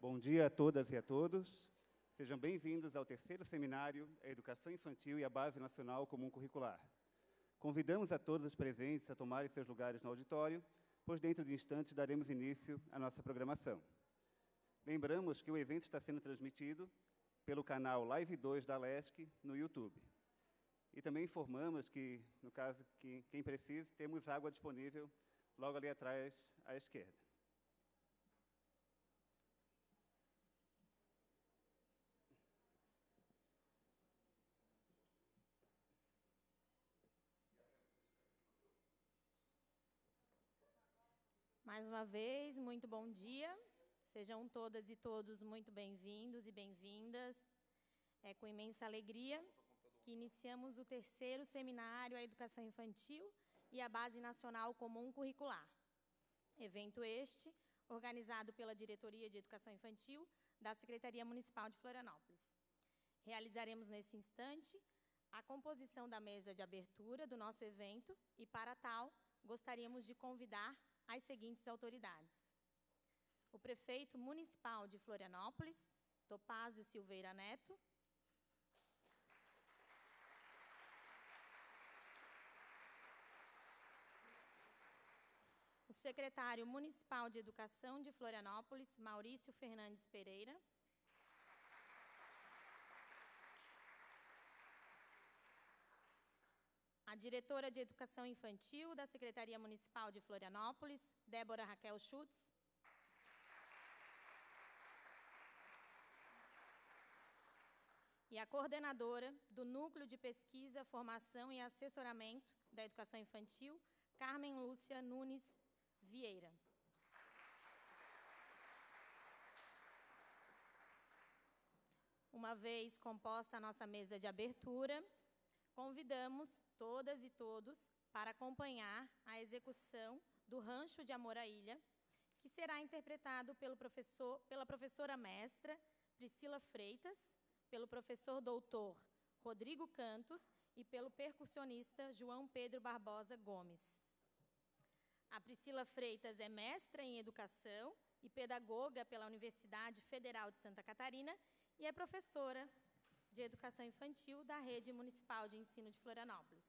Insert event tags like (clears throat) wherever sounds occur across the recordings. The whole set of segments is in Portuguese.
Bom dia a todas e a todos. Sejam bem-vindos ao terceiro seminário A Educação Infantil e a Base Nacional Comum Curricular. Convidamos a todos os presentes a tomarem seus lugares no auditório, pois dentro de instantes daremos início à nossa programação. Lembramos que o evento está sendo transmitido pelo canal Live 2 da LESC no YouTube. E também informamos que, no caso, que, quem precise, temos água disponível logo ali atrás, à esquerda. Mais uma vez, muito bom dia. Sejam todas e todos muito bem-vindos e bem-vindas. É com imensa alegria que iniciamos o terceiro seminário à Educação Infantil e à Base Nacional Comum Curricular. Evento este, organizado pela Diretoria de Educação Infantil da Secretaria Municipal de Florianópolis. Realizaremos nesse instante a composição da mesa de abertura do nosso evento e, para tal, gostaríamos de convidar às seguintes autoridades: o prefeito municipal de Florianópolis, Topázio Silveira Neto, o secretário municipal de Educação de Florianópolis, Maurício Fernandes Pereira, a diretora de Educação Infantil da Secretaria Municipal de Florianópolis, Débora Raquel Schutz. E a coordenadora do Núcleo de Pesquisa, Formação e Assessoramento da Educação Infantil, Carmen Lúcia Nunes Vieira. Uma vez composta a nossa mesa de abertura, convidamos todas e todos para acompanhar a execução do Rancho de Amor à Ilha, que será interpretado pelo professor, pela professora mestra Priscila Freitas, pelo professor doutor Rodrigo Cantos e pelo percussionista João Pedro Barbosa Gomes. A Priscila Freitas é mestra em Educação e pedagoga pela Universidade Federal de Santa Catarina e é professora de Educação Infantil da Rede Municipal de Ensino de Florianópolis.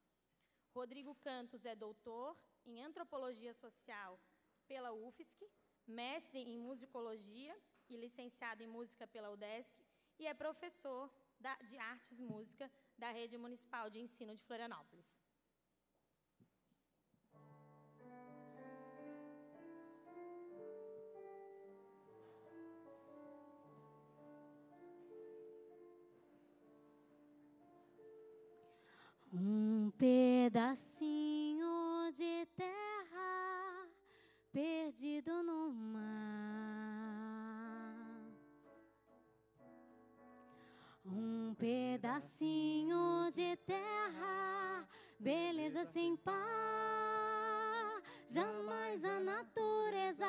Rodrigo Cantos é doutor em antropologia social pela UFSC, mestre em musicologia e licenciado em música pela UDESC e é professor da, de artes e música da Rede Municipal de Ensino de Florianópolis. pedacinho de terra perdido no mar. Um pedacinho de terra, beleza sem par. Jamais a natureza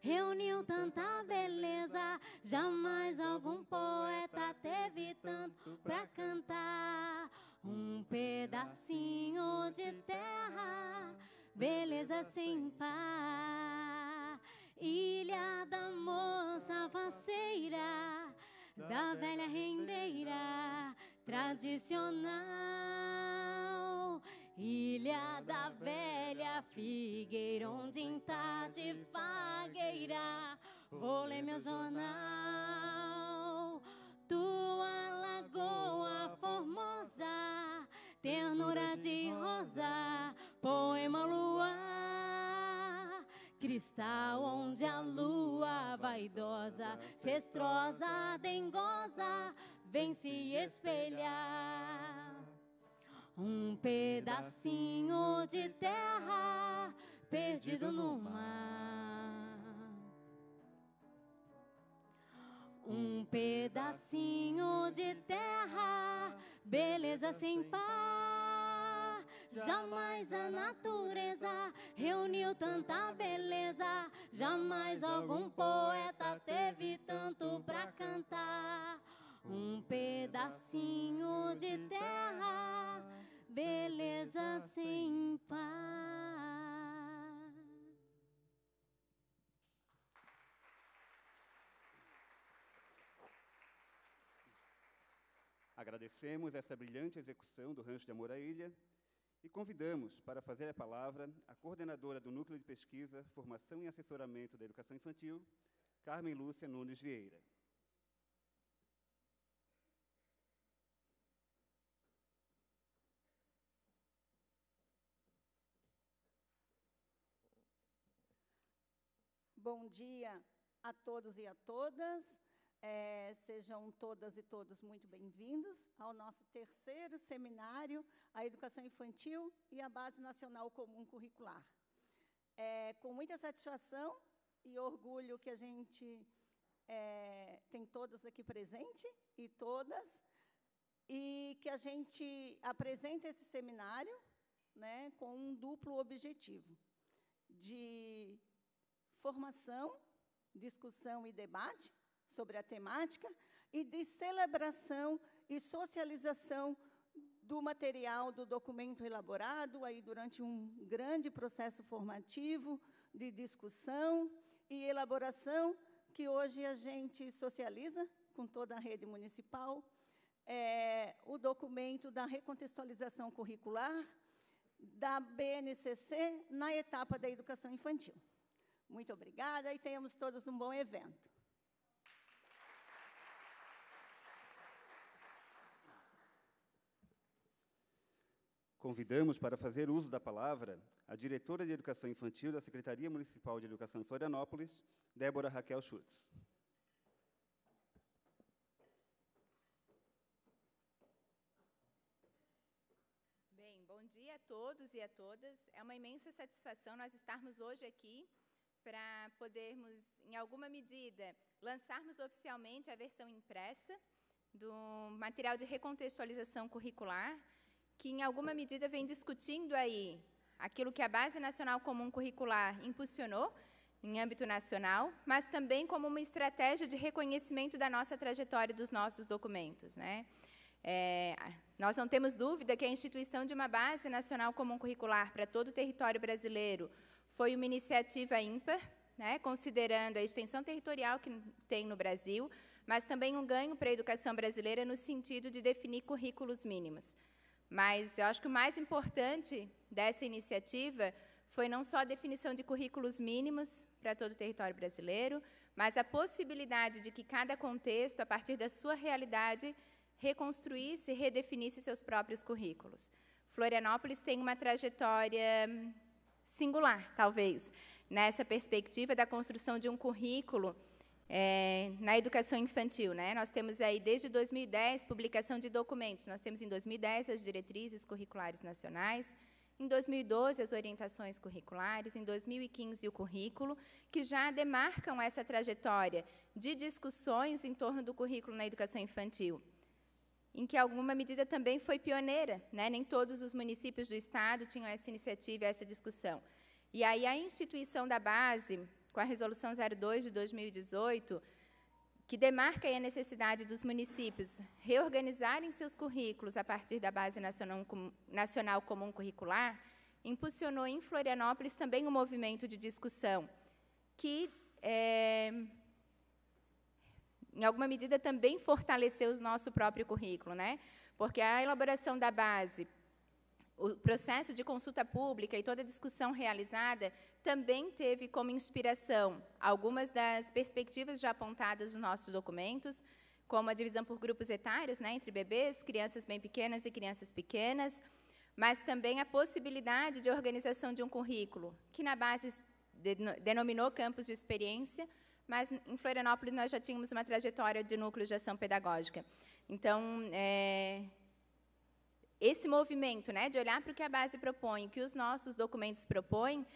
reuniu tanta beleza. Jamais algum poeta teve tanto pra cantar. Um pedacinho de terra, beleza sem par. Ilha da moça faceira, da velha rendeira tradicional. Ilha da velha figueira, onde em tá tarde fagueira, vou ler meu jornal tua lagoa formosa, ternura de rosa, poema luar, cristal onde a lua vaidosa, cestrosa, dengosa, vem se espelhar. Um pedacinho de terra perdido no mar. Um pedacinho de terra, beleza sem par. Jamais a natureza reuniu tanta beleza. Jamais algum poeta teve tanto pra cantar. Um pedacinho de terra, beleza sem par. Agradecemos essa brilhante execução do Rancho de Amor à Ilha e convidamos para fazer a palavra a coordenadora do Núcleo de Pesquisa, Formação e Assessoramento da Educação Infantil, Carmen Lúcia Nunes Vieira. Bom dia a todos e a todas. É, sejam todas e todos muito bem-vindos ao nosso terceiro seminário, a Educação Infantil e a Base Nacional Comum Curricular. É, com muita satisfação e orgulho que a gente é, tem todos aqui presente e todas, e que a gente apresenta esse seminário né, com um duplo objetivo de formação, discussão e debate, sobre a temática e de celebração e socialização do material do documento elaborado aí durante um grande processo formativo de discussão e elaboração que hoje a gente socializa com toda a rede municipal é, o documento da recontextualização curricular da BNCC na etapa da educação infantil. Muito obrigada e tenhamos todos um bom evento. Convidamos para fazer uso da palavra a diretora de Educação Infantil da Secretaria Municipal de Educação em Florianópolis, Débora Raquel Schultz. Bem, bom dia a todos e a todas. É uma imensa satisfação nós estarmos hoje aqui para podermos, em alguma medida, lançarmos oficialmente a versão impressa do material de recontextualização curricular que, em alguma medida, vem discutindo aí aquilo que a Base Nacional Comum Curricular impulsionou em âmbito nacional, mas também como uma estratégia de reconhecimento da nossa trajetória e dos nossos documentos. Né? É, nós não temos dúvida que a instituição de uma Base Nacional Comum Curricular para todo o território brasileiro foi uma iniciativa ímpar, né, considerando a extensão territorial que tem no Brasil, mas também um ganho para a educação brasileira no sentido de definir currículos mínimos. Mas eu acho que o mais importante dessa iniciativa foi não só a definição de currículos mínimos para todo o território brasileiro, mas a possibilidade de que cada contexto, a partir da sua realidade, reconstruísse e redefinisse seus próprios currículos. Florianópolis tem uma trajetória singular, talvez, nessa perspectiva da construção de um currículo é, na educação infantil, né? Nós temos aí desde 2010 publicação de documentos. Nós temos em 2010 as diretrizes curriculares nacionais, em 2012 as orientações curriculares, em 2015 o currículo, que já demarcam essa trajetória de discussões em torno do currículo na educação infantil em que alguma medida também foi pioneira, né? nem todos os municípios do estado tinham essa iniciativa, essa discussão. E aí a instituição da base, com a Resolução 02 de 2018, que demarca a necessidade dos municípios reorganizarem seus currículos a partir da Base Nacional Comum Curricular, impulsionou em Florianópolis também um movimento de discussão que, é, em alguma medida, também fortaleceu o nosso próprio currículo, né? porque a elaboração da base o processo de consulta pública e toda a discussão realizada também teve como inspiração algumas das perspectivas já apontadas nos nossos documentos, como a divisão por grupos etários, né, entre bebês, crianças bem pequenas e crianças pequenas, mas também a possibilidade de organização de um currículo, que na base denominou campos de experiência, mas em Florianópolis nós já tínhamos uma trajetória de núcleo de ação pedagógica. Então, é, esse movimento né, de olhar para o que a base propõe, o que os nossos documentos propõem,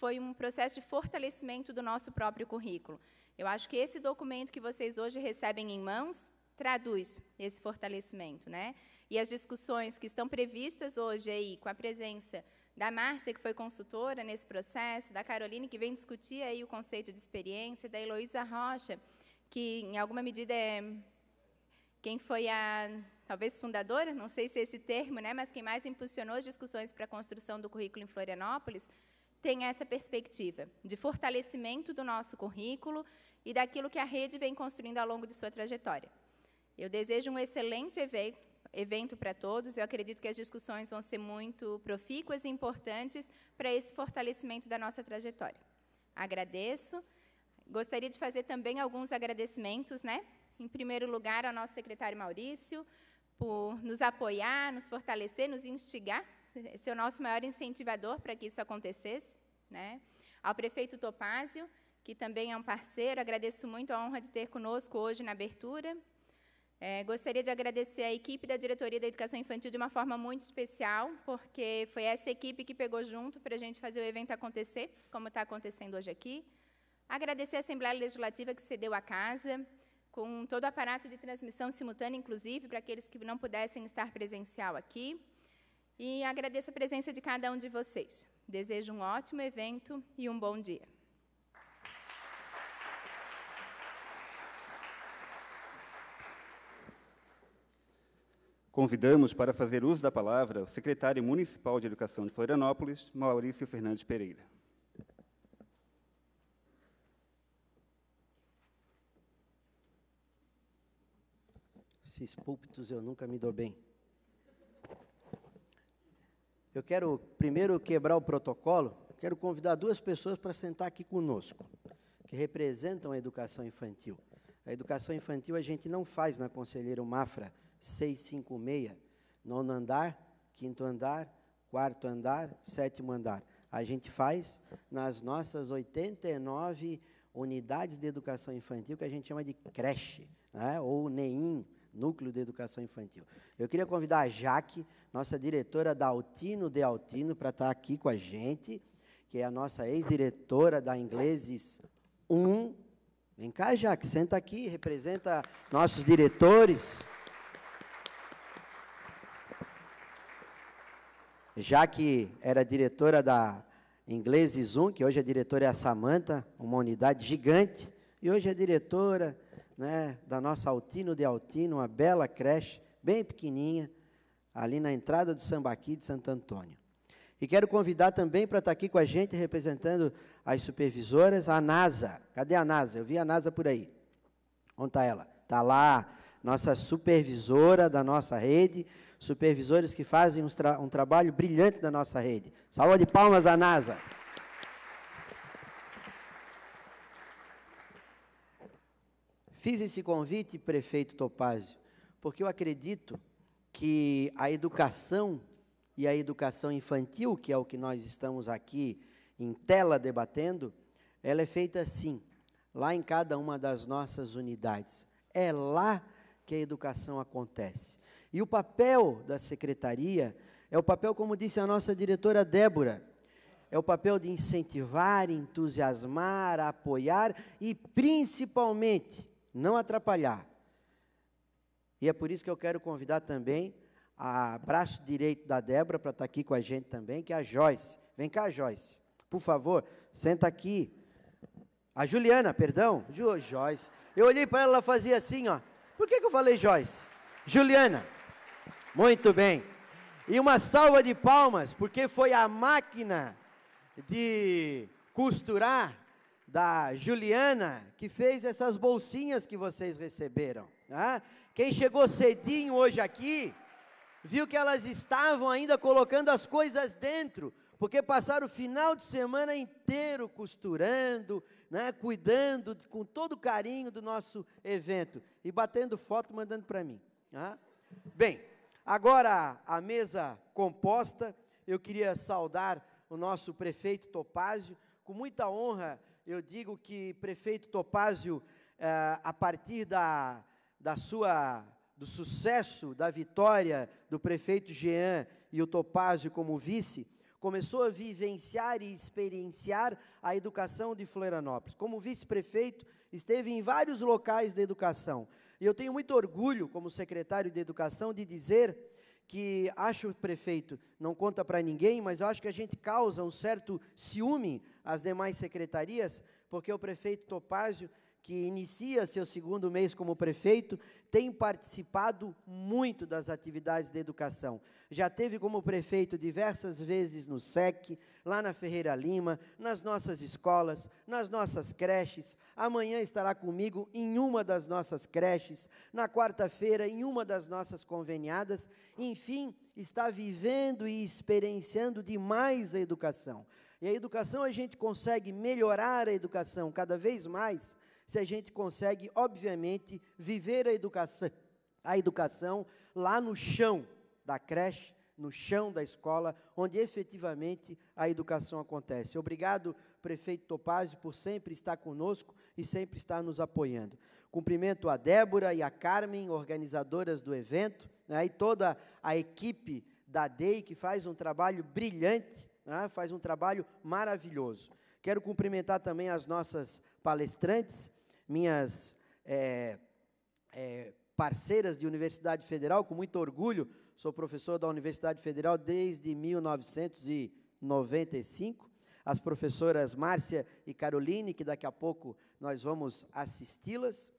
foi um processo de fortalecimento do nosso próprio currículo. Eu acho que esse documento que vocês hoje recebem em mãos traduz esse fortalecimento. Né? E as discussões que estão previstas hoje aí, com a presença da Márcia, que foi consultora nesse processo, da Caroline, que vem discutir aí o conceito de experiência, da Heloísa Rocha, que, em alguma medida, é quem foi a talvez fundadora, não sei se é esse termo, né, mas quem mais impulsionou as discussões para a construção do currículo em Florianópolis, tem essa perspectiva de fortalecimento do nosso currículo e daquilo que a rede vem construindo ao longo de sua trajetória. Eu desejo um excelente evento, evento para todos. Eu acredito que as discussões vão ser muito profícuas e importantes para esse fortalecimento da nossa trajetória. Agradeço. Gostaria de fazer também alguns agradecimentos, né? Em primeiro lugar, ao nosso secretário Maurício, por nos apoiar, nos fortalecer, nos instigar, ser o nosso maior incentivador para que isso acontecesse. Né? Ao prefeito Topázio, que também é um parceiro, agradeço muito a honra de ter conosco hoje na abertura. É, gostaria de agradecer a equipe da Diretoria da Educação Infantil de uma forma muito especial, porque foi essa equipe que pegou junto para a gente fazer o evento acontecer, como está acontecendo hoje aqui. Agradecer a Assembleia Legislativa que cedeu a casa, com todo o aparato de transmissão simultânea, inclusive, para aqueles que não pudessem estar presencial aqui. E agradeço a presença de cada um de vocês. Desejo um ótimo evento e um bom dia. Convidamos para fazer uso da palavra o secretário municipal de Educação de Florianópolis, Maurício Fernandes Pereira. Esses púlpitos eu nunca me dou bem. Eu quero primeiro quebrar o protocolo. Quero convidar duas pessoas para sentar aqui conosco, que representam a educação infantil. A educação infantil a gente não faz na Conselheiro Mafra 656, nono andar, quinto andar, quarto andar, sétimo andar. A gente faz nas nossas 89 unidades de educação infantil que a gente chama de creche, né? ou NEIM, Núcleo de Educação Infantil. Eu queria convidar a Jaque, nossa diretora da Altino de Altino, para estar aqui com a gente, que é a nossa ex-diretora da Ingleses 1. Vem cá, Jaque, senta aqui, representa nossos diretores. Jaque era diretora da Ingleses 1, que hoje a diretora é a Samanta, uma unidade gigante, e hoje é diretora né, da nossa Altino de Altino, uma bela creche, bem pequenininha, ali na entrada do Sambaqui de Santo Antônio. E quero convidar também para estar aqui com a gente, representando as supervisoras, a NASA. Cadê a NASA? Eu vi a NASA por aí. Onde está ela? Está lá, nossa supervisora da nossa rede, supervisores que fazem um, tra um trabalho brilhante da nossa rede. Salva de palmas à NASA. Fiz esse convite, prefeito Topázio, porque eu acredito que a educação e a educação infantil, que é o que nós estamos aqui em tela debatendo, ela é feita assim, lá em cada uma das nossas unidades. É lá que a educação acontece. E o papel da secretaria é o papel, como disse a nossa diretora Débora, é o papel de incentivar, entusiasmar, apoiar e, principalmente, não atrapalhar. E é por isso que eu quero convidar também a braço direito da Débora para estar tá aqui com a gente também, que é a Joyce. Vem cá, Joyce. Por favor, senta aqui. A Juliana, perdão, jo, Joyce. Eu olhei para ela, ela fazia assim, ó. Por que, que eu falei Joyce? Juliana. Muito bem. E uma salva de palmas, porque foi a máquina de costurar da Juliana, que fez essas bolsinhas que vocês receberam. Né? Quem chegou cedinho hoje aqui, viu que elas estavam ainda colocando as coisas dentro, porque passaram o final de semana inteiro costurando, né? cuidando com todo carinho do nosso evento e batendo foto, mandando para mim. Né? Bem, agora a mesa composta, eu queria saudar o nosso prefeito Topázio, com muita honra eu digo que prefeito Topázio, eh, a partir da, da sua, do sucesso, da vitória do prefeito Jean e o Topázio como vice, começou a vivenciar e experienciar a educação de Florianópolis. Como vice-prefeito, esteve em vários locais de educação. E eu tenho muito orgulho, como secretário de Educação, de dizer que acha o prefeito, não conta para ninguém, mas eu acho que a gente causa um certo ciúme às demais secretarias, porque o prefeito Topázio que inicia seu segundo mês como prefeito, tem participado muito das atividades da educação. Já teve como prefeito diversas vezes no SEC, lá na Ferreira Lima, nas nossas escolas, nas nossas creches. Amanhã estará comigo em uma das nossas creches, na quarta-feira em uma das nossas conveniadas. Enfim, está vivendo e experienciando demais a educação. E a educação a gente consegue melhorar a educação cada vez mais se a gente consegue, obviamente, viver a educação, a educação lá no chão da creche, no chão da escola, onde efetivamente a educação acontece. Obrigado, prefeito Topazio, por sempre estar conosco e sempre estar nos apoiando. Cumprimento a Débora e a Carmen, organizadoras do evento, né, e toda a equipe da DEI, que faz um trabalho brilhante, né, faz um trabalho maravilhoso. Quero cumprimentar também as nossas palestrantes, minhas é, é, parceiras de Universidade Federal, com muito orgulho, sou professor da Universidade Federal desde 1995. As professoras Márcia e Caroline, que daqui a pouco nós vamos assisti-las,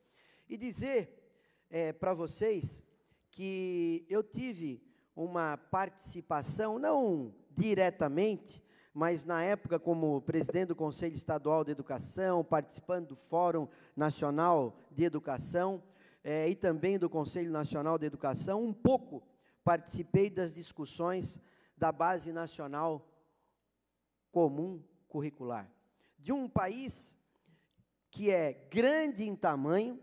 e dizer é, para vocês que eu tive uma participação, não diretamente, mas na época, como presidente do Conselho Estadual de Educação, participando do Fórum Nacional de Educação eh, e também do Conselho Nacional de Educação, um pouco participei das discussões da Base Nacional Comum Curricular. De um país que é grande em tamanho,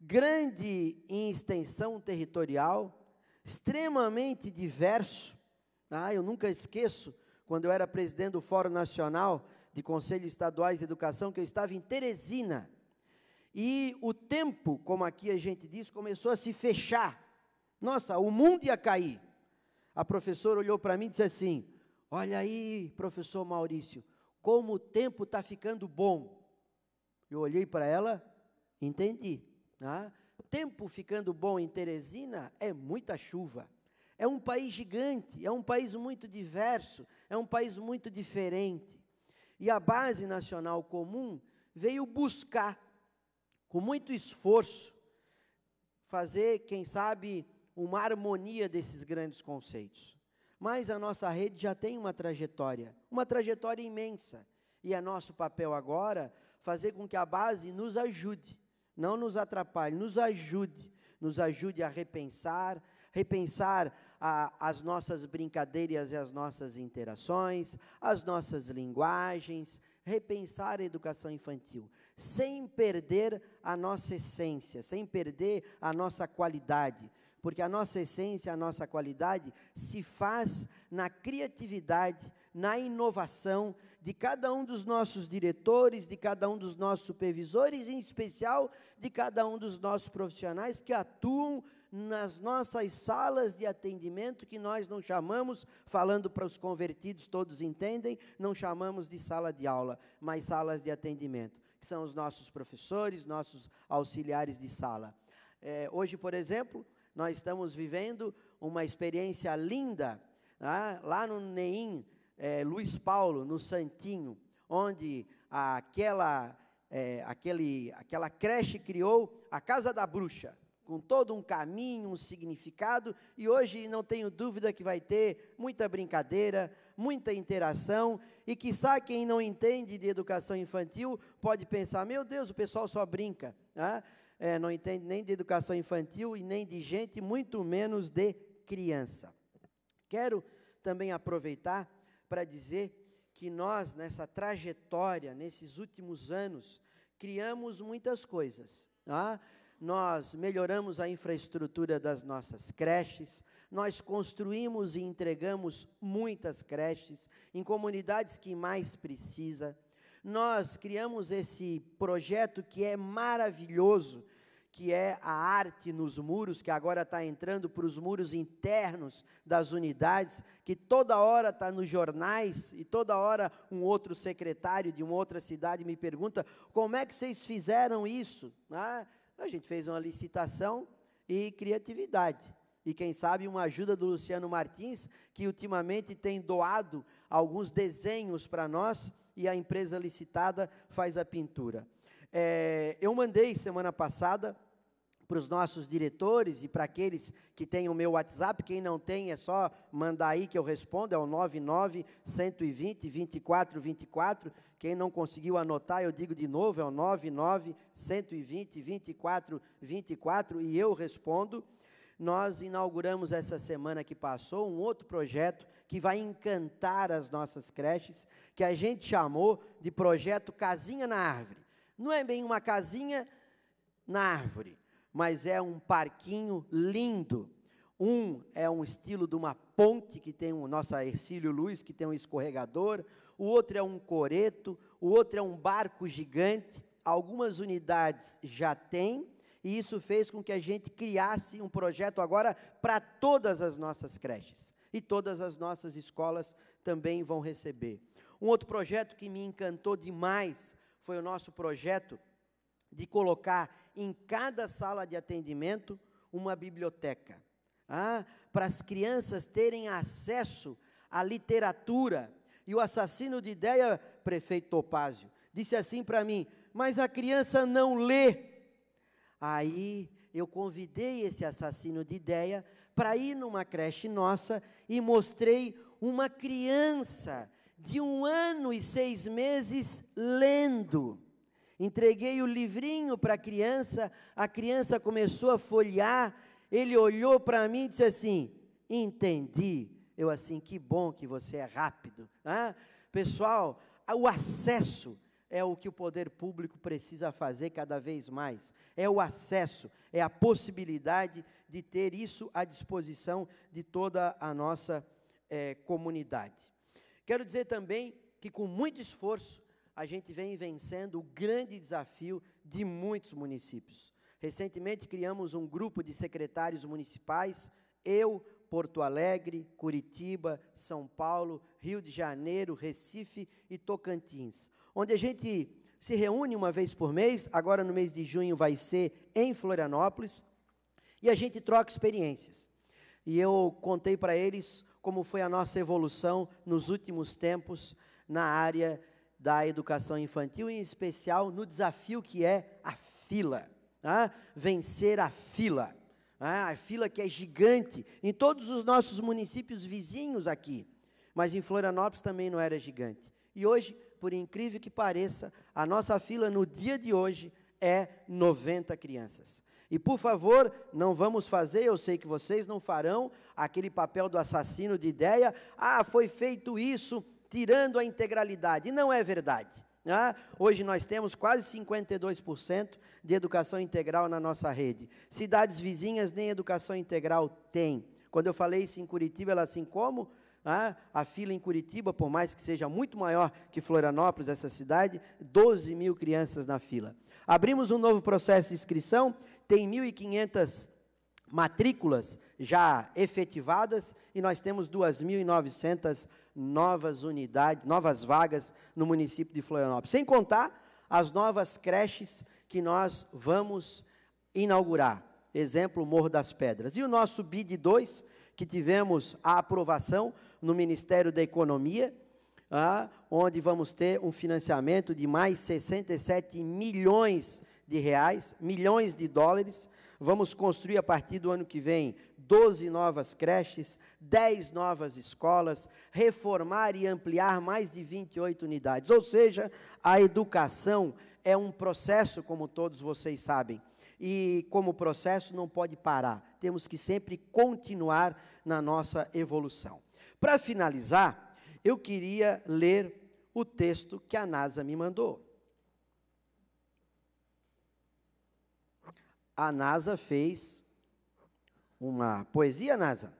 grande em extensão territorial, extremamente diverso. Ah, eu nunca esqueço quando eu era presidente do Fórum Nacional de Conselhos Estaduais de Educação, que eu estava em Teresina. E o tempo, como aqui a gente diz, começou a se fechar. Nossa, o mundo ia cair. A professora olhou para mim e disse assim: Olha aí, professor Maurício, como o tempo está ficando bom. Eu olhei para ela, entendi. Ah, tempo ficando bom em Teresina é muita chuva. É um país gigante, é um país muito diverso, é um país muito diferente. E a Base Nacional Comum veio buscar, com muito esforço, fazer, quem sabe, uma harmonia desses grandes conceitos. Mas a nossa rede já tem uma trajetória, uma trajetória imensa. E é nosso papel agora fazer com que a base nos ajude, não nos atrapalhe, nos ajude, nos ajude a repensar, repensar a, as nossas brincadeiras e as nossas interações, as nossas linguagens, repensar a educação infantil, sem perder a nossa essência, sem perder a nossa qualidade, porque a nossa essência, a nossa qualidade se faz na criatividade, na inovação de cada um dos nossos diretores, de cada um dos nossos supervisores, em especial de cada um dos nossos profissionais que atuam nas nossas salas de atendimento, que nós não chamamos, falando para os convertidos, todos entendem, não chamamos de sala de aula, mas salas de atendimento, que são os nossos professores, nossos auxiliares de sala. É, hoje, por exemplo, nós estamos vivendo uma experiência linda, né? lá no Neim, é, Luiz Paulo, no Santinho, onde aquela, é, aquele, aquela creche criou a Casa da Bruxa com todo um caminho, um significado, e hoje não tenho dúvida que vai ter muita brincadeira, muita interação, e sabe quem não entende de educação infantil pode pensar, meu Deus, o pessoal só brinca, né? é, não entende nem de educação infantil e nem de gente, muito menos de criança. Quero também aproveitar para dizer que nós, nessa trajetória, nesses últimos anos, criamos muitas coisas. Ah, nós melhoramos a infraestrutura das nossas creches, nós construímos e entregamos muitas creches em comunidades que mais precisa. Nós criamos esse projeto que é maravilhoso, que é a arte nos muros, que agora está entrando para os muros internos das unidades, que toda hora está nos jornais e toda hora um outro secretário de uma outra cidade me pergunta como é que vocês fizeram isso? Ah, a gente fez uma licitação e criatividade. E quem sabe uma ajuda do Luciano Martins, que ultimamente tem doado alguns desenhos para nós e a empresa licitada faz a pintura. É, eu mandei semana passada para os nossos diretores e para aqueles que têm o meu WhatsApp. Quem não tem, é só mandar aí que eu respondo, é o 99 120 24 24. Quem não conseguiu anotar, eu digo de novo, é o 99 120 24 24 e eu respondo. Nós inauguramos essa semana que passou um outro projeto que vai encantar as nossas creches, que a gente chamou de projeto Casinha na Árvore. Não é bem uma casinha na árvore, mas é um parquinho lindo. Um é um estilo de uma ponte que tem o nosso Ercílio Luiz, que tem um escorregador, o outro é um coreto, o outro é um barco gigante. Algumas unidades já têm, e isso fez com que a gente criasse um projeto agora para todas as nossas creches. E todas as nossas escolas também vão receber. Um outro projeto que me encantou demais foi o nosso projeto de colocar em cada sala de atendimento uma biblioteca, ah, para as crianças terem acesso à literatura. E o assassino de ideia, prefeito Topázio, disse assim para mim: Mas a criança não lê. Aí eu convidei esse assassino de ideia para ir numa creche nossa e mostrei uma criança de um ano e seis meses lendo. Entreguei o livrinho para a criança, a criança começou a folhear, ele olhou para mim e disse assim: Entendi. Eu, assim, que bom que você é rápido. Ah, pessoal, o acesso é o que o poder público precisa fazer cada vez mais. É o acesso, é a possibilidade de ter isso à disposição de toda a nossa é, comunidade. Quero dizer também que, com muito esforço, a gente vem vencendo o grande desafio de muitos municípios. Recentemente criamos um grupo de secretários municipais, eu, Porto Alegre, Curitiba, São Paulo, Rio de Janeiro, Recife e Tocantins, onde a gente se reúne uma vez por mês, agora no mês de junho vai ser em Florianópolis, e a gente troca experiências. E eu contei para eles como foi a nossa evolução nos últimos tempos na área da educação infantil, em especial no desafio que é a fila. Né? Vencer a fila. Né? A fila que é gigante em todos os nossos municípios vizinhos aqui. Mas em Florianópolis também não era gigante. E hoje, por incrível que pareça, a nossa fila no dia de hoje é 90 crianças. E por favor, não vamos fazer, eu sei que vocês não farão, aquele papel do assassino de ideia. Ah, foi feito isso, tirando a integralidade. E não é verdade. Né? hoje nós temos quase 52% de educação integral na nossa rede. Cidades vizinhas nem educação integral têm. Quando eu falei isso em Curitiba, ela assim como a fila em Curitiba, por mais que seja muito maior que Florianópolis, essa cidade, 12 mil crianças na fila. Abrimos um novo processo de inscrição, tem 1.500 matrículas já efetivadas e nós temos 2.900 novas unidades, novas vagas no município de Florianópolis. Sem contar as novas creches que nós vamos inaugurar. Exemplo, Morro das Pedras. E o nosso BID 2, que tivemos a aprovação no Ministério da Economia, ah, onde vamos ter um financiamento de mais 67 milhões de reais, milhões de dólares, Vamos construir a partir do ano que vem 12 novas creches, 10 novas escolas, reformar e ampliar mais de 28 unidades. Ou seja, a educação é um processo, como todos vocês sabem. E como processo não pode parar. Temos que sempre continuar na nossa evolução. Para finalizar, eu queria ler o texto que a NASA me mandou. a NASA fez uma poesia, NASA?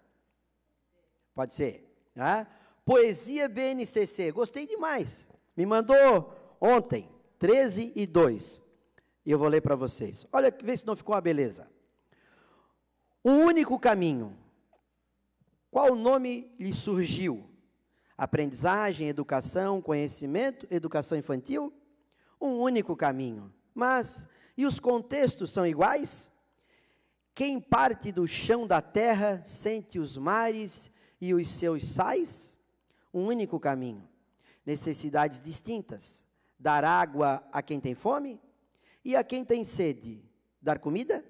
Pode ser. Né? Poesia BNCC, gostei demais. Me mandou ontem, 13 e 2. E eu vou ler para vocês. Olha, vê se não ficou uma beleza. Um único caminho. Qual nome lhe surgiu? Aprendizagem, educação, conhecimento, educação infantil? Um único caminho. Mas e os contextos são iguais? Quem parte do chão da terra sente os mares e os seus sais? Um único caminho. Necessidades distintas. Dar água a quem tem fome e a quem tem sede. Dar comida?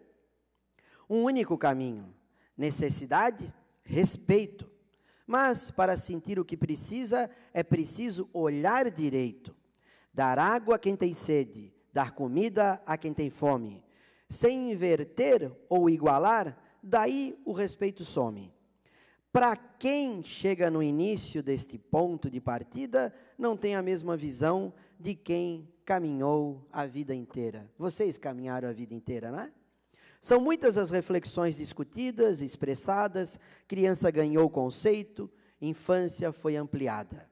Um único caminho. Necessidade, respeito. Mas para sentir o que precisa, é preciso olhar direito. Dar água a quem tem sede dar comida a quem tem fome. Sem inverter ou igualar, daí o respeito some. Para quem chega no início deste ponto de partida, não tem a mesma visão de quem caminhou a vida inteira. Vocês caminharam a vida inteira, não é? São muitas as reflexões discutidas, expressadas, criança ganhou conceito, infância foi ampliada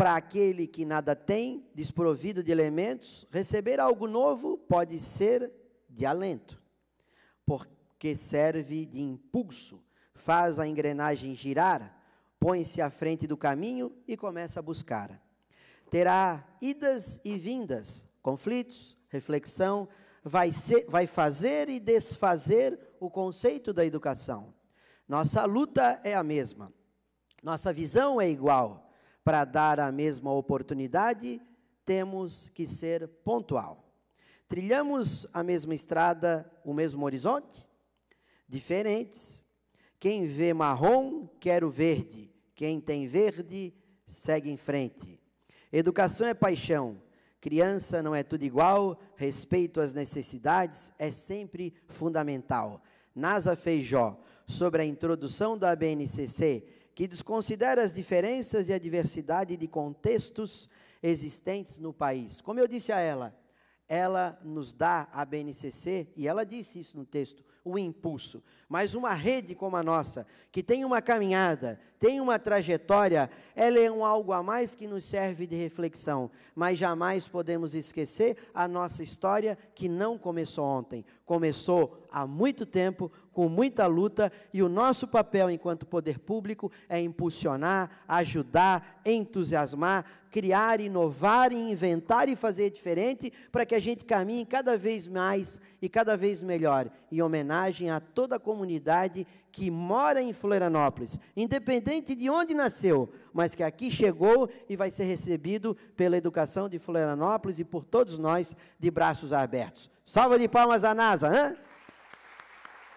para aquele que nada tem, desprovido de elementos, receber algo novo pode ser de alento, porque serve de impulso, faz a engrenagem girar, põe-se à frente do caminho e começa a buscar. Terá idas e vindas, conflitos, reflexão, vai, ser, vai fazer e desfazer o conceito da educação. Nossa luta é a mesma, nossa visão é igual para dar a mesma oportunidade, temos que ser pontual. Trilhamos a mesma estrada, o mesmo horizonte? Diferentes. Quem vê marrom, quer o verde. Quem tem verde, segue em frente. Educação é paixão. Criança não é tudo igual, respeito às necessidades é sempre fundamental. Nasa Feijó, sobre a introdução da BNCC, que desconsidera as diferenças e a diversidade de contextos existentes no país. Como eu disse a ela, ela nos dá a BNCC, e ela disse isso no texto, o impulso. Mas uma rede como a nossa, que tem uma caminhada, tem uma trajetória, ela é um algo a mais que nos serve de reflexão. Mas jamais podemos esquecer a nossa história, que não começou ontem, começou há muito tempo, com muita luta, e o nosso papel enquanto poder público é impulsionar, ajudar, entusiasmar, criar, inovar, inventar e fazer diferente para que a gente caminhe cada vez mais e cada vez melhor, em homenagem a toda a comunidade que mora em Florianópolis, independente de onde nasceu, mas que aqui chegou e vai ser recebido pela educação de Florianópolis e por todos nós de braços abertos. Salva de palmas à NASA, hein?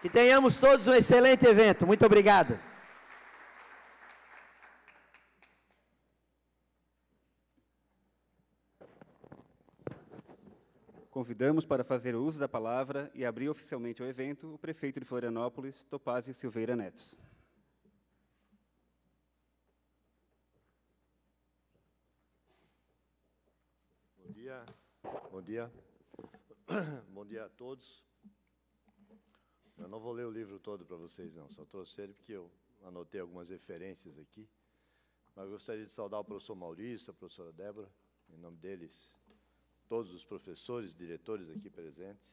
Que tenhamos todos um excelente evento. Muito obrigado. Convidamos para fazer uso da palavra e abrir oficialmente o evento o prefeito de Florianópolis, Topazio Silveira Neto. Bom dia. Bom dia. (clears throat) Bom dia a todos. Eu não vou ler o livro todo para vocês, não. Só trouxe ele porque eu anotei algumas referências aqui. Mas gostaria de saudar o professor Maurício, a professora Débora, em nome deles, todos os professores, diretores aqui presentes,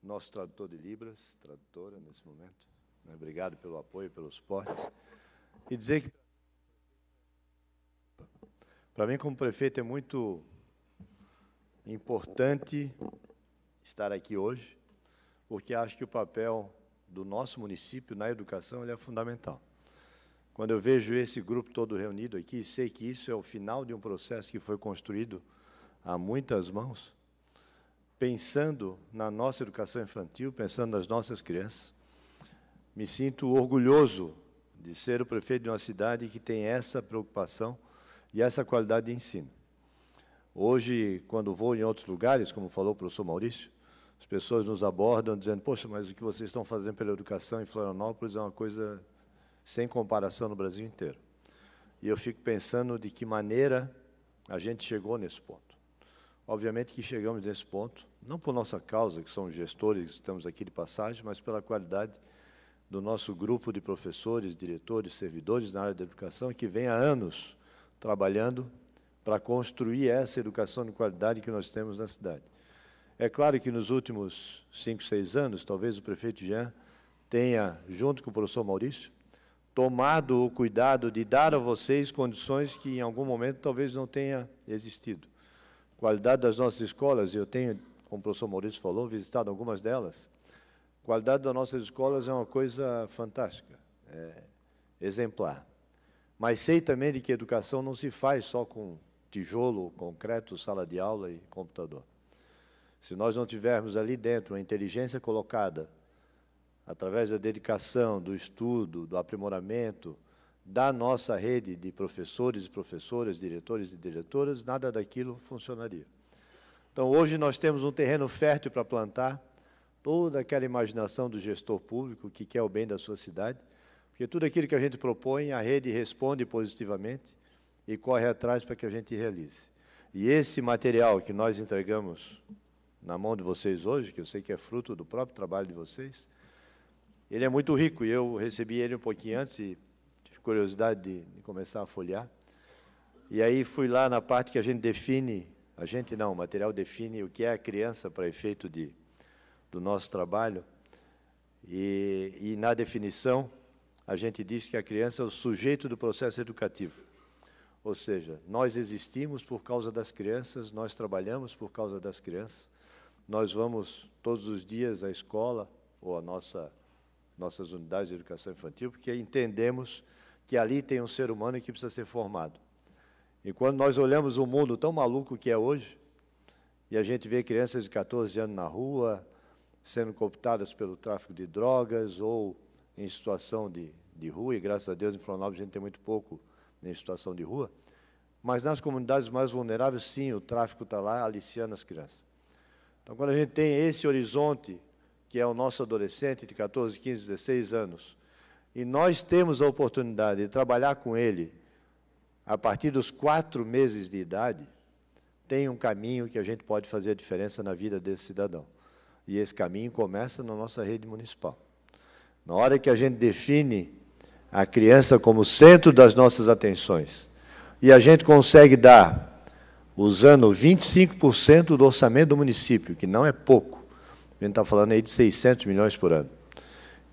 nosso tradutor de Libras, tradutora nesse momento. Né? Obrigado pelo apoio, pelo suporte. E dizer que, para mim, como prefeito, é muito importante estar aqui hoje porque acho que o papel do nosso município na educação é fundamental. Quando eu vejo esse grupo todo reunido aqui, sei que isso é o final de um processo que foi construído a muitas mãos, pensando na nossa educação infantil, pensando nas nossas crianças. Me sinto orgulhoso de ser o prefeito de uma cidade que tem essa preocupação e essa qualidade de ensino. Hoje, quando vou em outros lugares, como falou o professor Maurício, as pessoas nos abordam dizendo: Poxa, mas o que vocês estão fazendo pela educação em Florianópolis é uma coisa sem comparação no Brasil inteiro. E eu fico pensando de que maneira a gente chegou nesse ponto. Obviamente que chegamos nesse ponto, não por nossa causa, que somos gestores, que estamos aqui de passagem, mas pela qualidade do nosso grupo de professores, diretores, servidores na área da educação, que vem há anos trabalhando para construir essa educação de qualidade que nós temos na cidade. É claro que nos últimos cinco, seis anos, talvez o prefeito Jean tenha, junto com o professor Maurício, tomado o cuidado de dar a vocês condições que em algum momento talvez não tenha existido. Qualidade das nossas escolas, eu tenho, como o professor Maurício falou, visitado algumas delas. Qualidade das nossas escolas é uma coisa fantástica, é exemplar. Mas sei também de que educação não se faz só com tijolo, concreto, sala de aula e computador. Se nós não tivermos ali dentro uma inteligência colocada, através da dedicação, do estudo, do aprimoramento, da nossa rede de professores e professoras, diretores e diretoras, nada daquilo funcionaria. Então, hoje nós temos um terreno fértil para plantar toda aquela imaginação do gestor público que quer o bem da sua cidade, porque tudo aquilo que a gente propõe, a rede responde positivamente e corre atrás para que a gente realize. E esse material que nós entregamos na mão de vocês hoje, que eu sei que é fruto do próprio trabalho de vocês, ele é muito rico e eu recebi ele um pouquinho antes e tive curiosidade de, de começar a folhear. E aí fui lá na parte que a gente define, a gente não, o material define o que é a criança para efeito de, do nosso trabalho. E, e na definição, a gente diz que a criança é o sujeito do processo educativo. Ou seja, nós existimos por causa das crianças, nós trabalhamos por causa das crianças, nós vamos todos os dias à escola ou a nossa nossas unidades de educação infantil, porque entendemos que ali tem um ser humano que precisa ser formado. E quando nós olhamos o mundo tão maluco que é hoje, e a gente vê crianças de 14 anos na rua, sendo cooptadas pelo tráfico de drogas ou em situação de, de rua, e graças a Deus em Florianópolis a gente tem muito pouco em situação de rua, mas nas comunidades mais vulneráveis, sim, o tráfico está lá aliciando as crianças. Então, quando a gente tem esse horizonte, que é o nosso adolescente de 14, 15, 16 anos, e nós temos a oportunidade de trabalhar com ele a partir dos quatro meses de idade, tem um caminho que a gente pode fazer a diferença na vida desse cidadão. E esse caminho começa na nossa rede municipal. Na hora que a gente define a criança como centro das nossas atenções, e a gente consegue dar usando 25% do orçamento do município, que não é pouco. A gente está falando aí de 600 milhões por ano.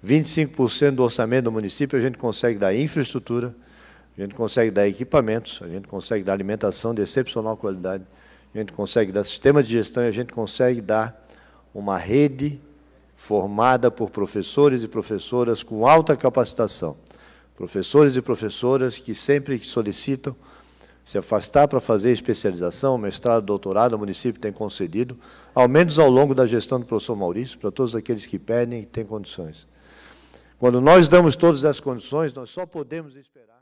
25% do orçamento do município a gente consegue dar infraestrutura, a gente consegue dar equipamentos, a gente consegue dar alimentação de excepcional qualidade, a gente consegue dar sistema de gestão e a gente consegue dar uma rede formada por professores e professoras com alta capacitação. Professores e professoras que sempre solicitam se afastar para fazer especialização, mestrado, doutorado, o município tem concedido, ao menos ao longo da gestão do professor Maurício, para todos aqueles que pedem e têm condições. Quando nós damos todas as condições, nós só podemos esperar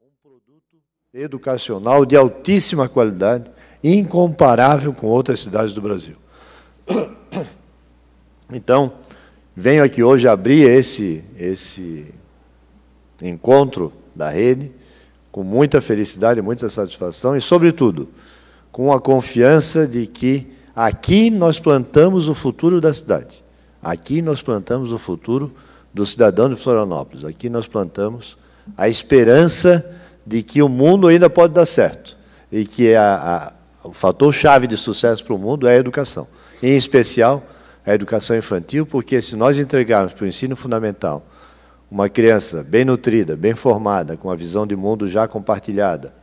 um produto educacional de altíssima qualidade, incomparável com outras cidades do Brasil. (coughs) Então, venho aqui hoje abrir esse, esse encontro da rede com muita felicidade, muita satisfação e, sobretudo, com a confiança de que aqui nós plantamos o futuro da cidade, aqui nós plantamos o futuro do cidadão de Florianópolis, aqui nós plantamos a esperança de que o mundo ainda pode dar certo e que a, a, o fator chave de sucesso para o mundo é a educação, em especial a educação infantil, porque se nós entregarmos para o ensino fundamental uma criança bem nutrida, bem formada, com a visão de mundo já compartilhada,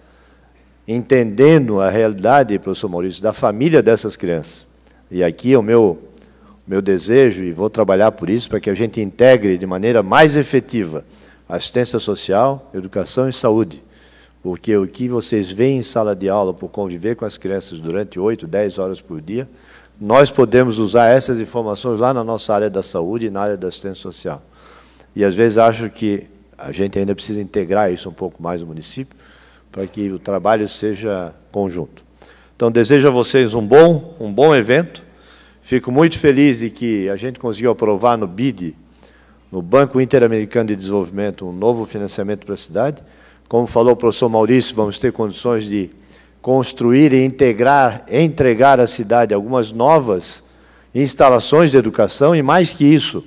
entendendo a realidade, professor Maurício, da família dessas crianças. E aqui é o meu, meu desejo, e vou trabalhar por isso, para que a gente integre de maneira mais efetiva assistência social, educação e saúde. Porque o que vocês veem em sala de aula por conviver com as crianças durante 8, 10 horas por dia, nós podemos usar essas informações lá na nossa área da saúde e na área da assistência social. E às vezes acho que a gente ainda precisa integrar isso um pouco mais no município, para que o trabalho seja conjunto. Então, desejo a vocês um bom, um bom evento. Fico muito feliz de que a gente conseguiu aprovar no BID, no Banco Interamericano de Desenvolvimento, um novo financiamento para a cidade. Como falou o professor Maurício, vamos ter condições de construir e integrar, entregar à cidade algumas novas instalações de educação e, mais que isso,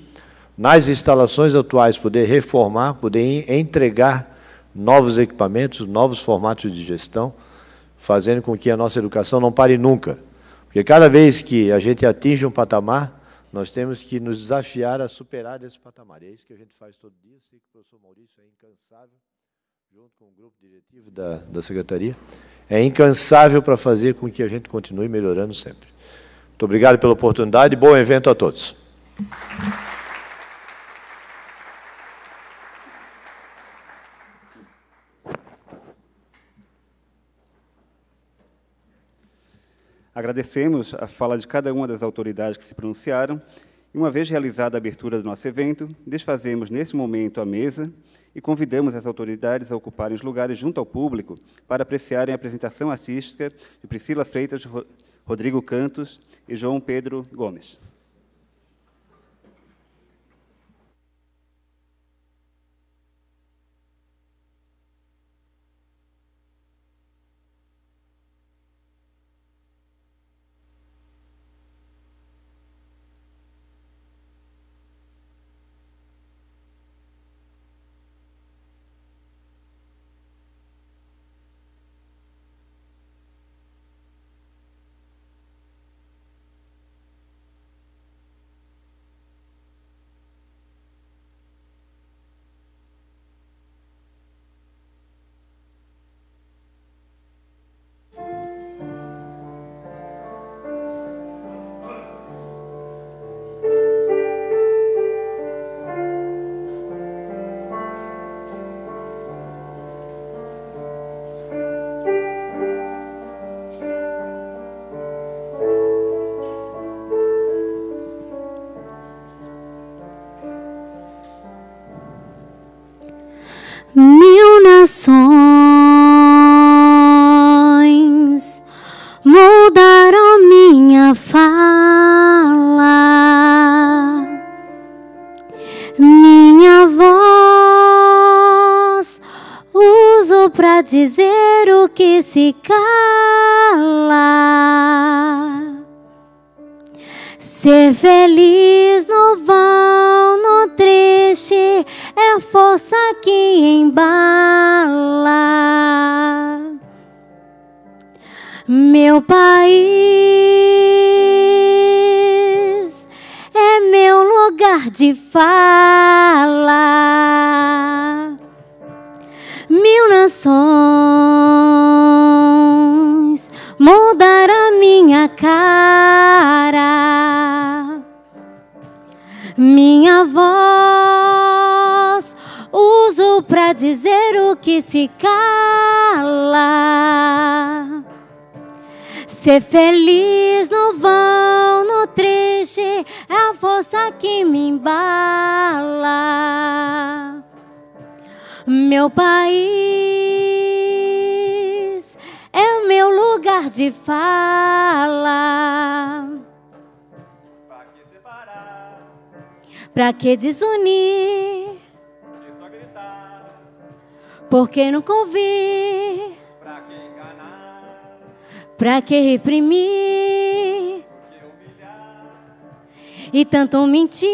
nas instalações atuais, poder reformar, poder entregar novos equipamentos, novos formatos de gestão, fazendo com que a nossa educação não pare nunca. Porque cada vez que a gente atinge um patamar, nós temos que nos desafiar a superar esse patamar. E é isso que a gente faz todo dia. Sei que o professor Maurício é incansável, junto com o grupo diretivo da, da secretaria, é incansável para fazer com que a gente continue melhorando sempre. Muito obrigado pela oportunidade e bom evento a todos. Agradecemos a fala de cada uma das autoridades que se pronunciaram e, uma vez realizada a abertura do nosso evento, desfazemos neste momento a mesa e convidamos as autoridades a ocuparem os lugares junto ao público para apreciarem a apresentação artística de Priscila Freitas, Rodrigo Cantos e João Pedro Gomes. dizer o que se cala. Ser feliz no vão, no triste, é a força que embala. Meu país é meu lugar de fala mil nações mudar a minha cara, minha voz uso para dizer o que se cala. Ser feliz no vão, no triste, é a força que me embala. Meu país é o meu lugar de fala. Pra que separar? Pra que desunir? Porque só gritar. Porque não convir? Pra que enganar? Pra que reprimir? Que humilhar? E tanto mentir?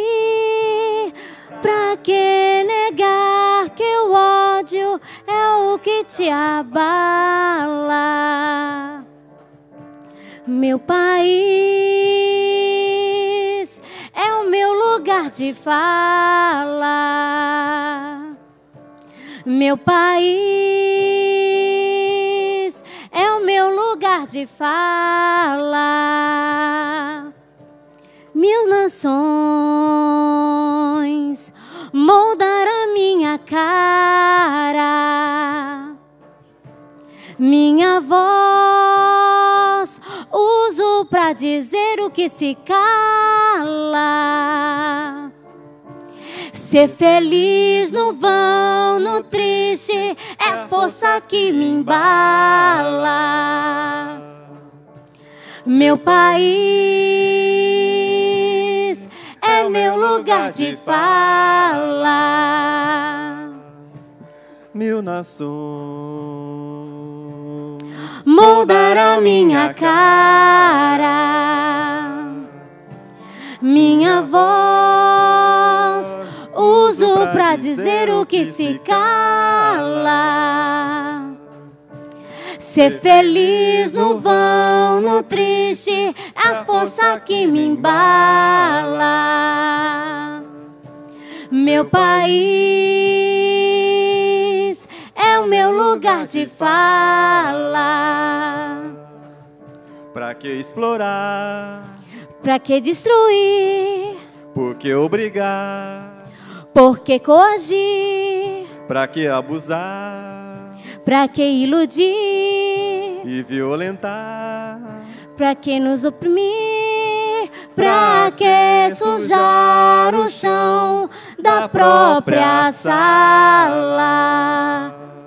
Pra que negar que o ódio é o que te abala? Meu país é o meu lugar de fala. Meu país é o meu lugar de fala. Mil nações moldar a minha cara, minha voz uso para dizer o que se cala. Ser feliz no vão, no triste, é força que me embala. Meu país meu lugar de falar. Mil nações moldaram minha cara, minha voz uso para dizer o que se cala. Ser feliz no vão, no triste, é a força que me embala. Meu país é o meu lugar de fala. Pra que explorar? Pra que destruir? Por que obrigar? Por que coagir? Pra que abusar? Pra que iludir e violentar? Pra que nos oprimir? Pra que sujar o chão da própria sala?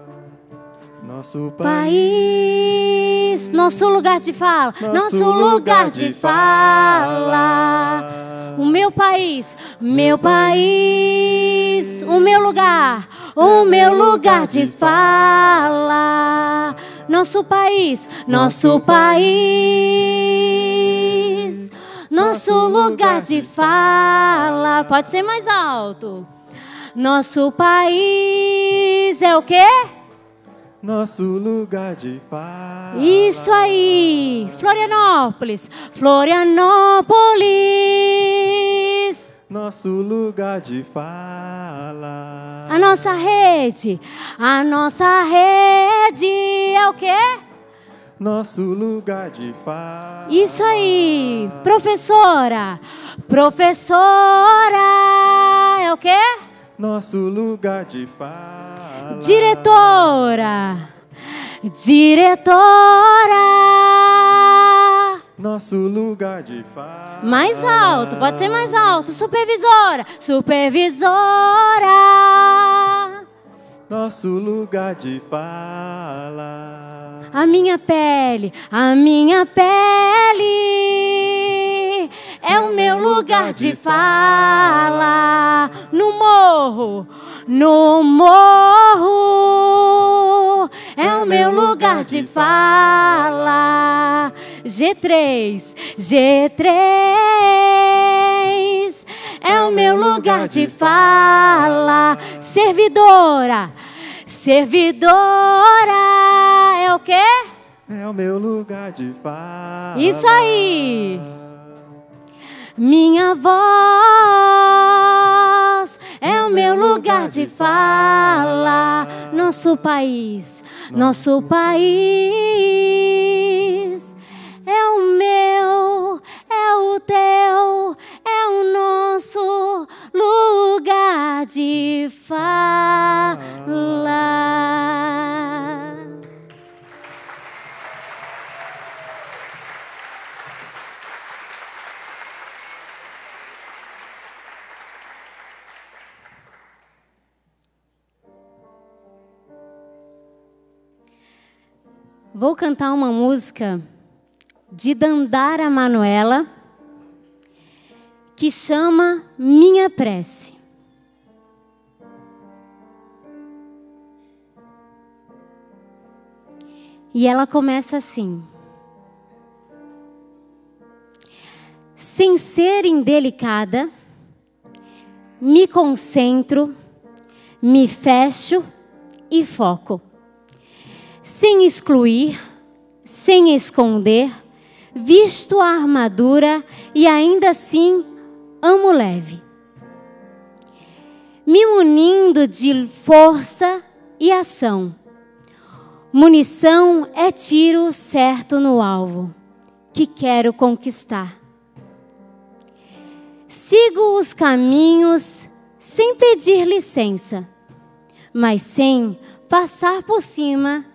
nosso país, nosso lugar de fala, nosso, lugar de fala. O meu país, meu país, o meu lugar, o meu lugar de fala. Nosso país, nosso país, nosso lugar de fala. Pode ser mais alto. Nosso país é o quê? nosso lugar de falar. Isso aí, Florianópolis, Florianópolis. Nosso lugar de fala. A nossa rede, a nossa rede é o quê? Nosso lugar de fala. Isso aí, professora, professora é o quê? Nosso lugar de fala. Diretora, diretora. Nosso lugar de fala. Mais alto, pode ser mais alto. Supervisora, supervisora nosso lugar de fala. A minha pele, a minha pele é o é meu lugar de fala. No morro, no morro é, é o meu lugar de fala. G3, G3 é o meu lugar de fala. Servidora, servidora é o quê? É o meu lugar de fala. Isso aí. Minha voz é, o meu lugar de fala. Nosso país, nosso país é o meu, é o teu, é o nosso lugar de falar. Vou cantar uma música de Dandara Manuela, que chama Minha Prece. E ela começa assim: Sem ser indelicada, me concentro, me fecho e foco. Sem excluir, sem esconder, visto a armadura e ainda assim amo leve, me munindo de força e ação. Munição é tiro certo no alvo que quero conquistar. Sigo os caminhos sem pedir licença, mas sem passar por cima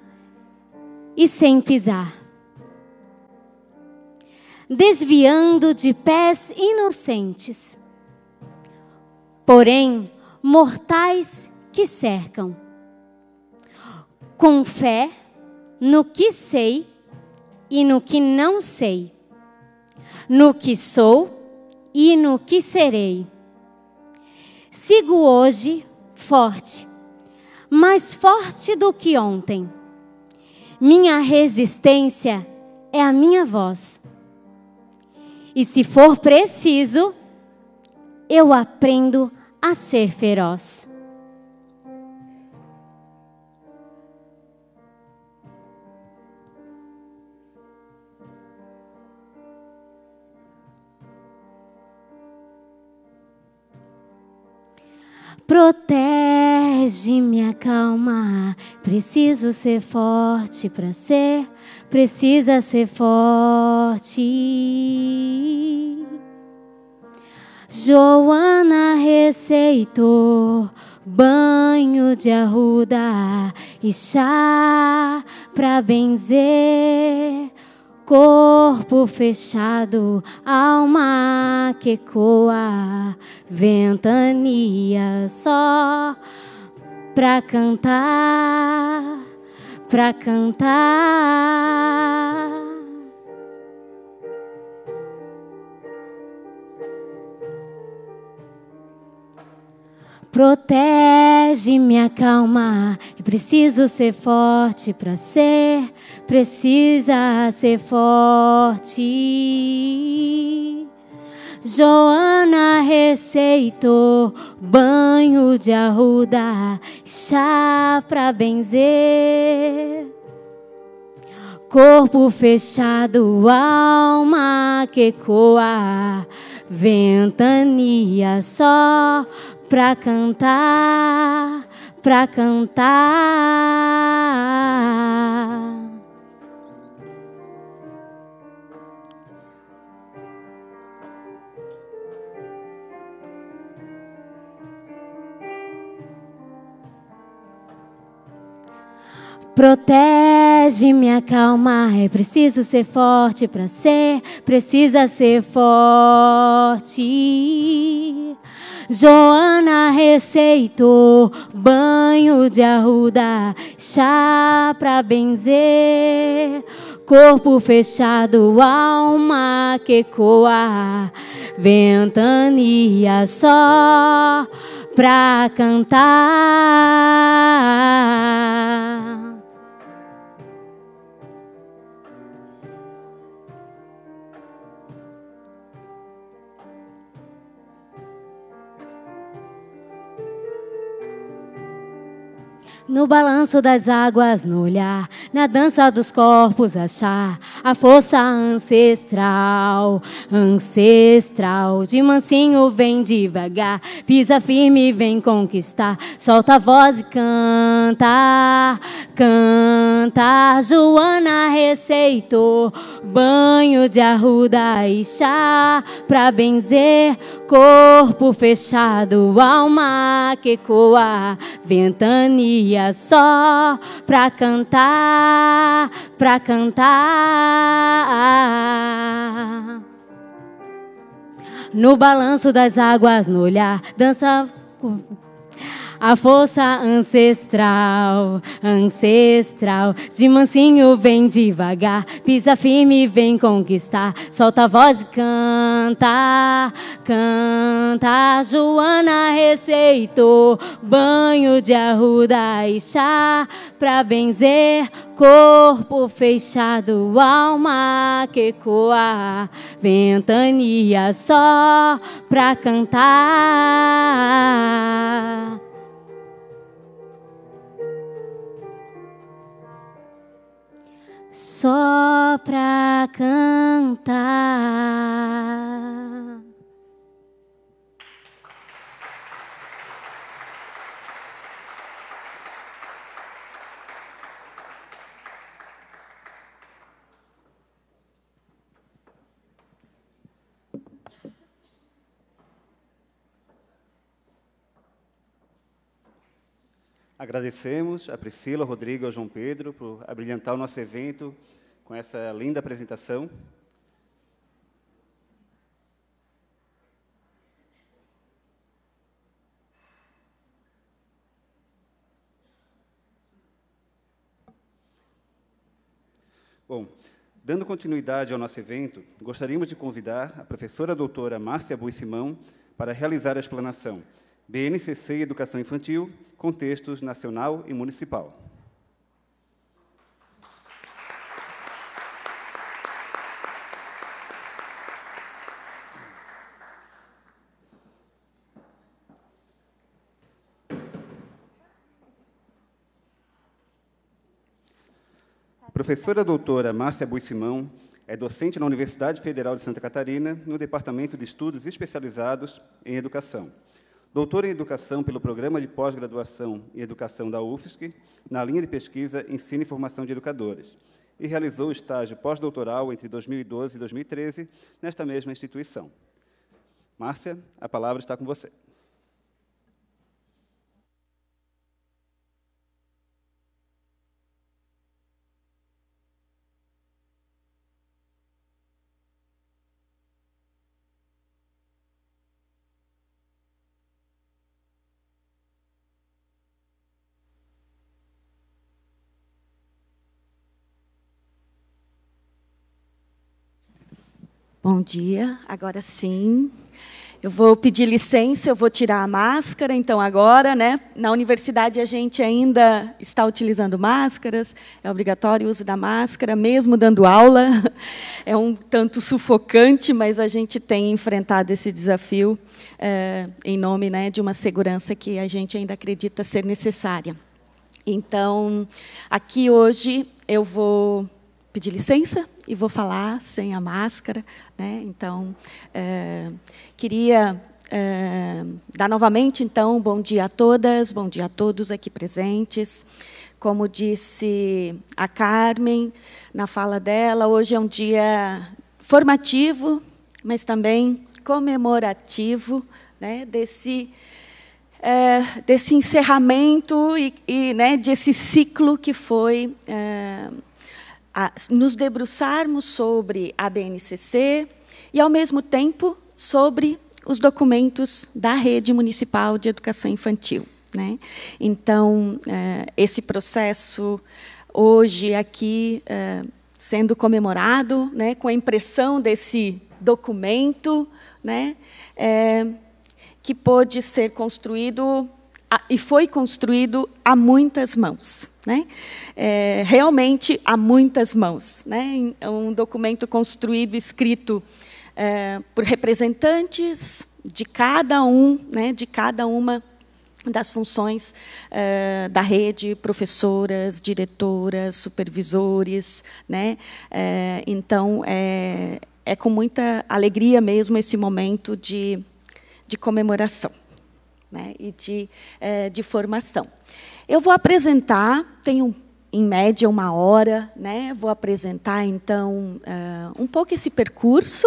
e sem pisar desviando de pés inocentes. Porém, mortais que cercam. Com fé no que sei e no que não sei, no que sou e no que serei. Sigo hoje forte, mais forte do que ontem. Minha resistência é a minha voz e se for preciso, eu aprendo a ser feroz. Protege minha calma. Preciso ser forte para ser precisa ser forte. Joana receitou banho de arruda e chá para benzer. Corpo fechado, alma que ecoa, ventania só pra cantar pra cantar. Protege-me, acalma. Eu preciso ser forte pra ser, precisa ser forte. Joana receitou banho de arruda, chá pra benzer. Corpo fechado, alma que coa, ventania só pra cantar, pra cantar. Protege-me, acalmar. É preciso ser forte para ser, precisa ser forte. Joana receitou banho de arruda, chá para benzer. Corpo fechado, alma que coa, ventania só pra cantar. No balanço das águas, no olhar, na dança dos corpos, achar a força ancestral, ancestral. De mansinho vem devagar, pisa firme, vem conquistar. Solta a voz e canta, canta jantar, Joana receitou banho de arruda e chá pra benzer corpo fechado, alma que coa, ventania só pra cantar, pra cantar. No balanço das águas, no olhar, dança a força ancestral, ancestral. De mansinho vem devagar, pisa firme vem conquistar. Solta a voz e canta, canta. Joana receitou banho de arruda e chá pra benzer corpo fechado, alma que coa, ventania só pra cantar. só pra cantar. Agradecemos a Priscila, ao Rodrigo e ao João Pedro por abrilhantar o nosso evento com essa linda apresentação. Bom, dando continuidade ao nosso evento, gostaríamos de convidar a professora doutora Márcia Bui Simão para realizar a explanação BNCC Educação Infantil, contextos nacional e municipal. Professora doutora Márcia Buissimão é docente na Universidade Federal de Santa Catarina, no Departamento de Estudos Especializados em Educação doutor em Educação pelo Programa de Pós-Graduação em Educação da UFSC, na linha de pesquisa Ensino e Formação de Educadores, e realizou estágio pós-doutoral entre 2012 e 2013 nesta mesma instituição. Márcia, a palavra está com você. Bom dia, agora sim. Eu vou pedir licença, eu vou tirar a máscara, então agora, né? Na universidade a gente ainda está utilizando máscaras, é obrigatório o uso da máscara, mesmo dando aula. (laughs) É um tanto sufocante, mas a gente tem enfrentado esse desafio é, em nome né, de uma segurança que a gente ainda acredita ser necessária. Então, aqui hoje eu vou pedir licença e vou falar sem a máscara. Né? Então, é, queria é, dar novamente, então, bom dia a todas, bom dia a todos aqui presentes. Como disse a Carmen na fala dela, hoje é um dia formativo, mas também comemorativo né, desse é, desse encerramento e, e né, desse ciclo que foi é, a nos debruçarmos sobre a BNCC e, ao mesmo tempo, sobre os documentos da Rede Municipal de Educação Infantil. Né? Então, é, esse processo, hoje, aqui, é, sendo comemorado né, com a impressão desse documento, né, é, que pôde ser construído e foi construído a muitas mãos. Né? É, realmente a muitas mãos. Né? É um documento construído, escrito é, por representantes de cada um, né, de cada uma das funções é, da rede, professoras, diretoras, supervisores. Né? É, então, é, é com muita alegria mesmo esse momento de, de comemoração né, e de, é, de formação. Eu vou apresentar, tenho em média uma hora, né, vou apresentar então uh, um pouco esse percurso,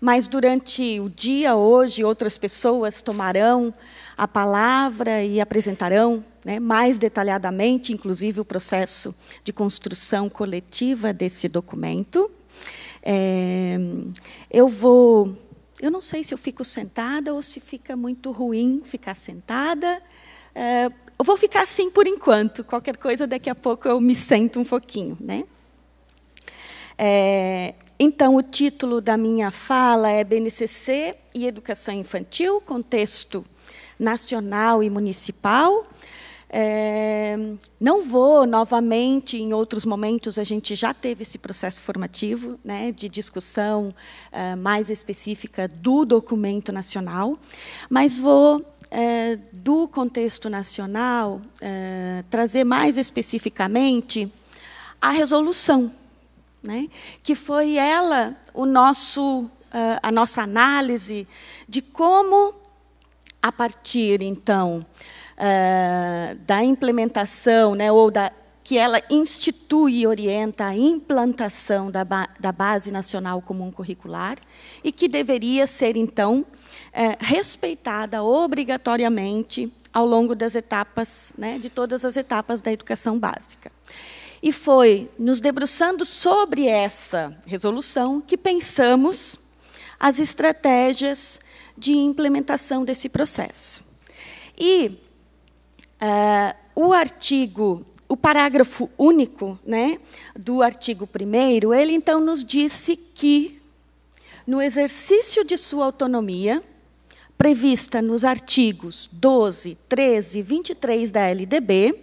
mas durante o dia hoje outras pessoas tomarão a palavra e apresentarão né, mais detalhadamente, inclusive, o processo de construção coletiva desse documento. É, eu vou eu não sei se eu fico sentada ou se fica muito ruim ficar sentada. É, eu vou ficar assim por enquanto. Qualquer coisa, daqui a pouco eu me sento um pouquinho, né? É, então, o título da minha fala é BNCC e Educação Infantil, Contexto Nacional e Municipal. É, não vou novamente, em outros momentos, a gente já teve esse processo formativo né, de discussão é, mais específica do documento nacional, mas vou, é, do contexto nacional, é, trazer mais especificamente a resolução, né, que foi ela o nosso, é, a nossa análise de como, a partir, então, uh, da implementação, né, ou da, que ela institui e orienta a implantação da, ba, da Base Nacional Comum Curricular, e que deveria ser, então, eh, respeitada obrigatoriamente ao longo das etapas, né, de todas as etapas da educação básica. E foi nos debruçando sobre essa resolução que pensamos as estratégias de implementação desse processo. E Uh, o artigo, o parágrafo único né, do artigo 1 ele então nos disse que, no exercício de sua autonomia, prevista nos artigos 12, 13 e 23 da LDB,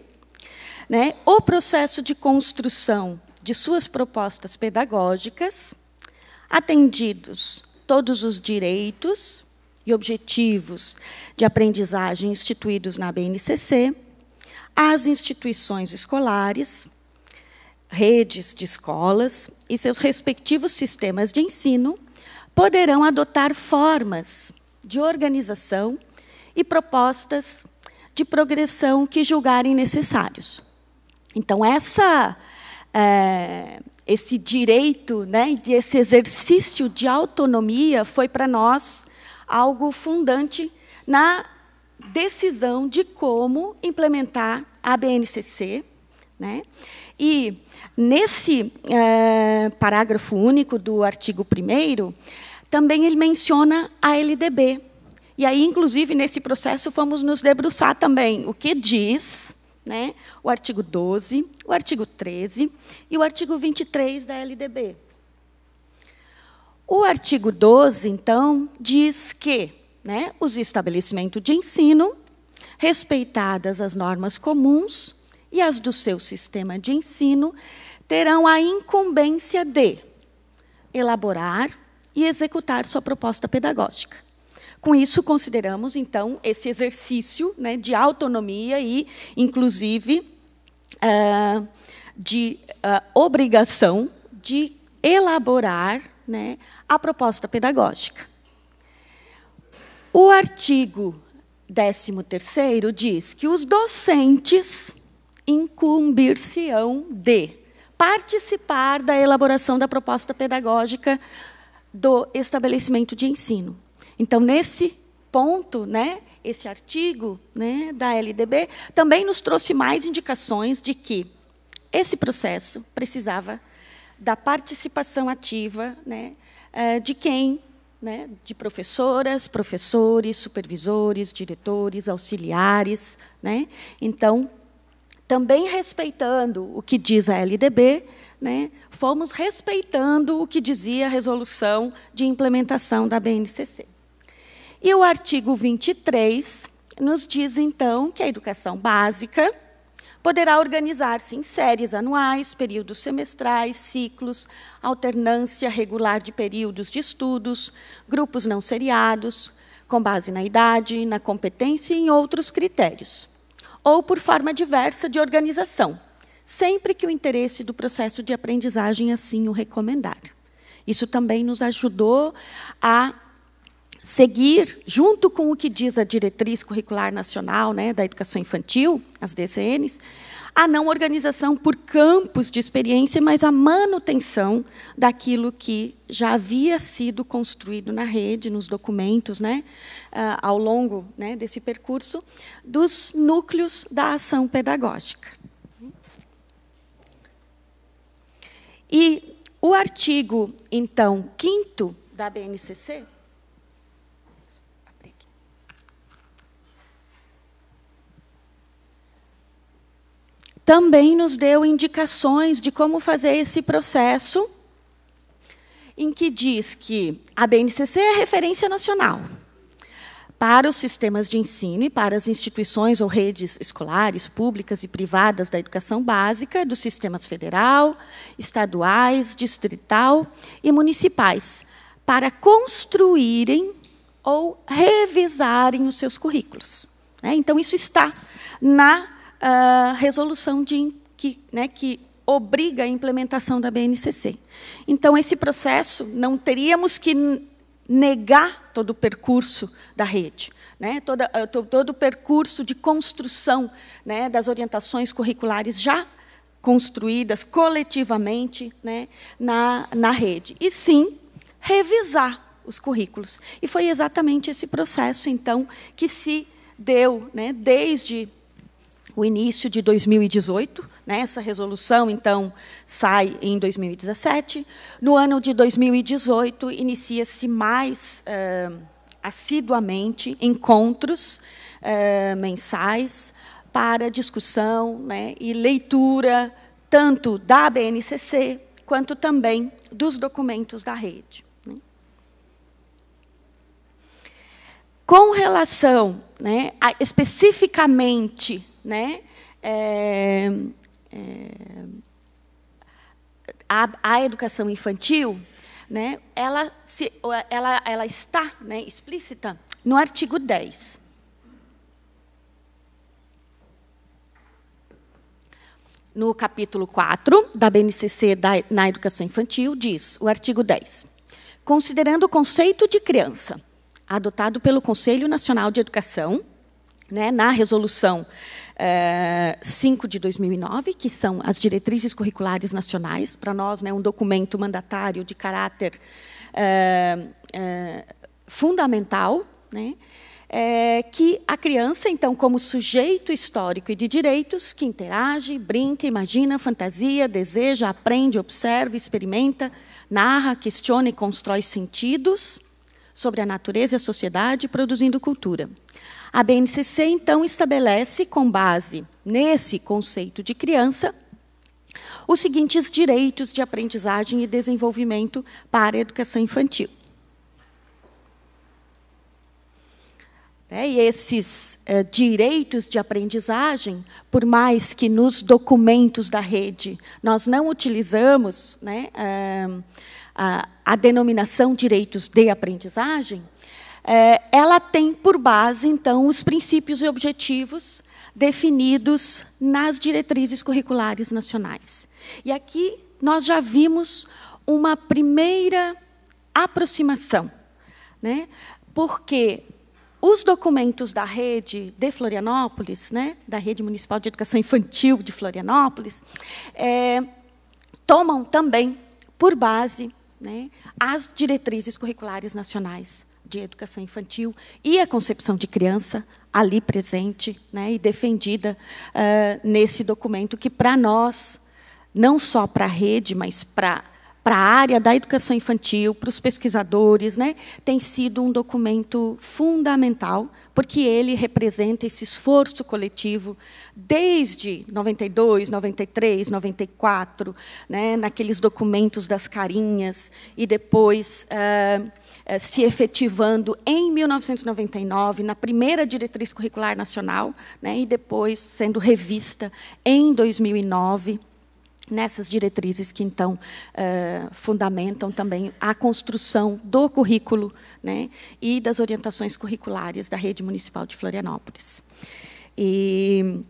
né, o processo de construção de suas propostas pedagógicas, atendidos todos os direitos, e objetivos de aprendizagem instituídos na BNCC, as instituições escolares, redes de escolas e seus respectivos sistemas de ensino poderão adotar formas de organização e propostas de progressão que julgarem necessários. Então, essa, é, esse direito, né, de esse exercício de autonomia foi para nós algo fundante na decisão de como implementar a BNCC. Né? E nesse é, parágrafo único do artigo 1 também ele menciona a LDB. E aí, inclusive, nesse processo, fomos nos debruçar também o que diz né, o artigo 12, o artigo 13 e o artigo 23 da LDB. O artigo 12, então, diz que né, os estabelecimentos de ensino, respeitadas as normas comuns e as do seu sistema de ensino, terão a incumbência de elaborar e executar sua proposta pedagógica. Com isso, consideramos, então, esse exercício né, de autonomia e, inclusive, uh, de uh, obrigação de elaborar né, a proposta pedagógica. O artigo 13º diz que os docentes incumbir-se-ão de participar da elaboração da proposta pedagógica do estabelecimento de ensino. Então, nesse ponto, né, esse artigo né, da LDB também nos trouxe mais indicações de que esse processo precisava da participação ativa né, eh, de quem? Né, de professoras, professores, supervisores, diretores, auxiliares. Né? Então, também respeitando o que diz a LDB, né, fomos respeitando o que dizia a resolução de implementação da BNCC. E o artigo 23 nos diz, então, que a educação básica poderá organizar-se em séries anuais, períodos semestrais, ciclos, alternância regular de períodos de estudos, grupos não seriados, com base na idade, na competência e em outros critérios, ou por forma diversa de organização, sempre que o interesse do processo de aprendizagem assim o recomendar. Isso também nos ajudou a seguir, junto com o que diz a Diretriz Curricular Nacional né, da Educação Infantil, as DCNs, a não organização por campos de experiência, mas a manutenção daquilo que já havia sido construído na rede, nos documentos, né, ah, ao longo né, desse percurso, dos núcleos da ação pedagógica. E o artigo, então, 5 da BNCC, também nos deu indicações de como fazer esse processo, em que diz que a BNCC é a referência nacional para os sistemas de ensino e para as instituições ou redes escolares, públicas e privadas da educação básica, dos sistemas federal, estaduais, distrital e municipais, para construírem ou revisarem os seus currículos. Né? Então, isso está na uh, resolução de, que, né, que obriga a implementação da BNCC. Então, esse processo, não teríamos que negar todo o percurso da rede, né? todo, eh, todo o percurso de construção né, das orientações curriculares já construídas coletivamente né, na, na rede. E sim, revisar os currículos. E foi exatamente esse processo, então, que se deu né, desde o início de 2018. Né? Essa resolução, então, sai em 2017. No ano de 2018, inicia-se mais eh, assiduamente encontros eh, mensais para discussão né, e leitura tanto da BNCC quanto também dos documentos da rede. Né? Com relação, né, a, especificamente né? É, é, a, a educação infantil, né? Ela, se, ela, ela está né, explícita no artigo 10. no capítulo 4 da BNCC da, na educação infantil, diz o artigo 10. Considerando o conceito de criança, adotado pelo Conselho Nacional de Educação, né, na resolução 5 eh, de 2009, que são as diretrizes curriculares nacionais, para nós, né, um documento mandatário de caráter eh, eh, fundamental, né, é, que a criança, então, como sujeito histórico e de direitos, que interage, brinca, imagina, fantasia, deseja, aprende, observa, experimenta, narra, questiona e constrói sentidos, sobre a natureza e a sociedade, produzindo cultura. A BNCC, então, estabelece, com base nesse conceito de criança, os seguintes direitos de aprendizagem e desenvolvimento para a educação infantil. É, e esses é, direitos de aprendizagem, por mais que nos documentos da rede nós não utilizamos né, é, a, a denominação direitos de aprendizagem, é, ela tem por base, então, os princípios e objetivos definidos nas diretrizes curriculares nacionais. E aqui nós já vimos uma primeira aproximação, né? porque os documentos da rede de Florianópolis, né, da rede municipal de educação infantil de Florianópolis, é, tomam também por base né, as diretrizes curriculares nacionais de educação infantil e a concepção de criança ali presente né, e defendida uh, nesse documento que, para nós, não só para a rede, mas para para a área da educação infantil, para os pesquisadores, né, tem sido um documento fundamental, porque ele representa esse esforço coletivo desde 92, 93, 94, né, naqueles documentos das carinhas, e depois eh, eh, se efetivando em 1999, na primeira diretriz curricular nacional, né, e depois sendo revista em 2009 nessas diretrizes que, então, eh, fundamentam também a construção do currículo né, e das orientações curriculares da rede municipal de Florianópolis. E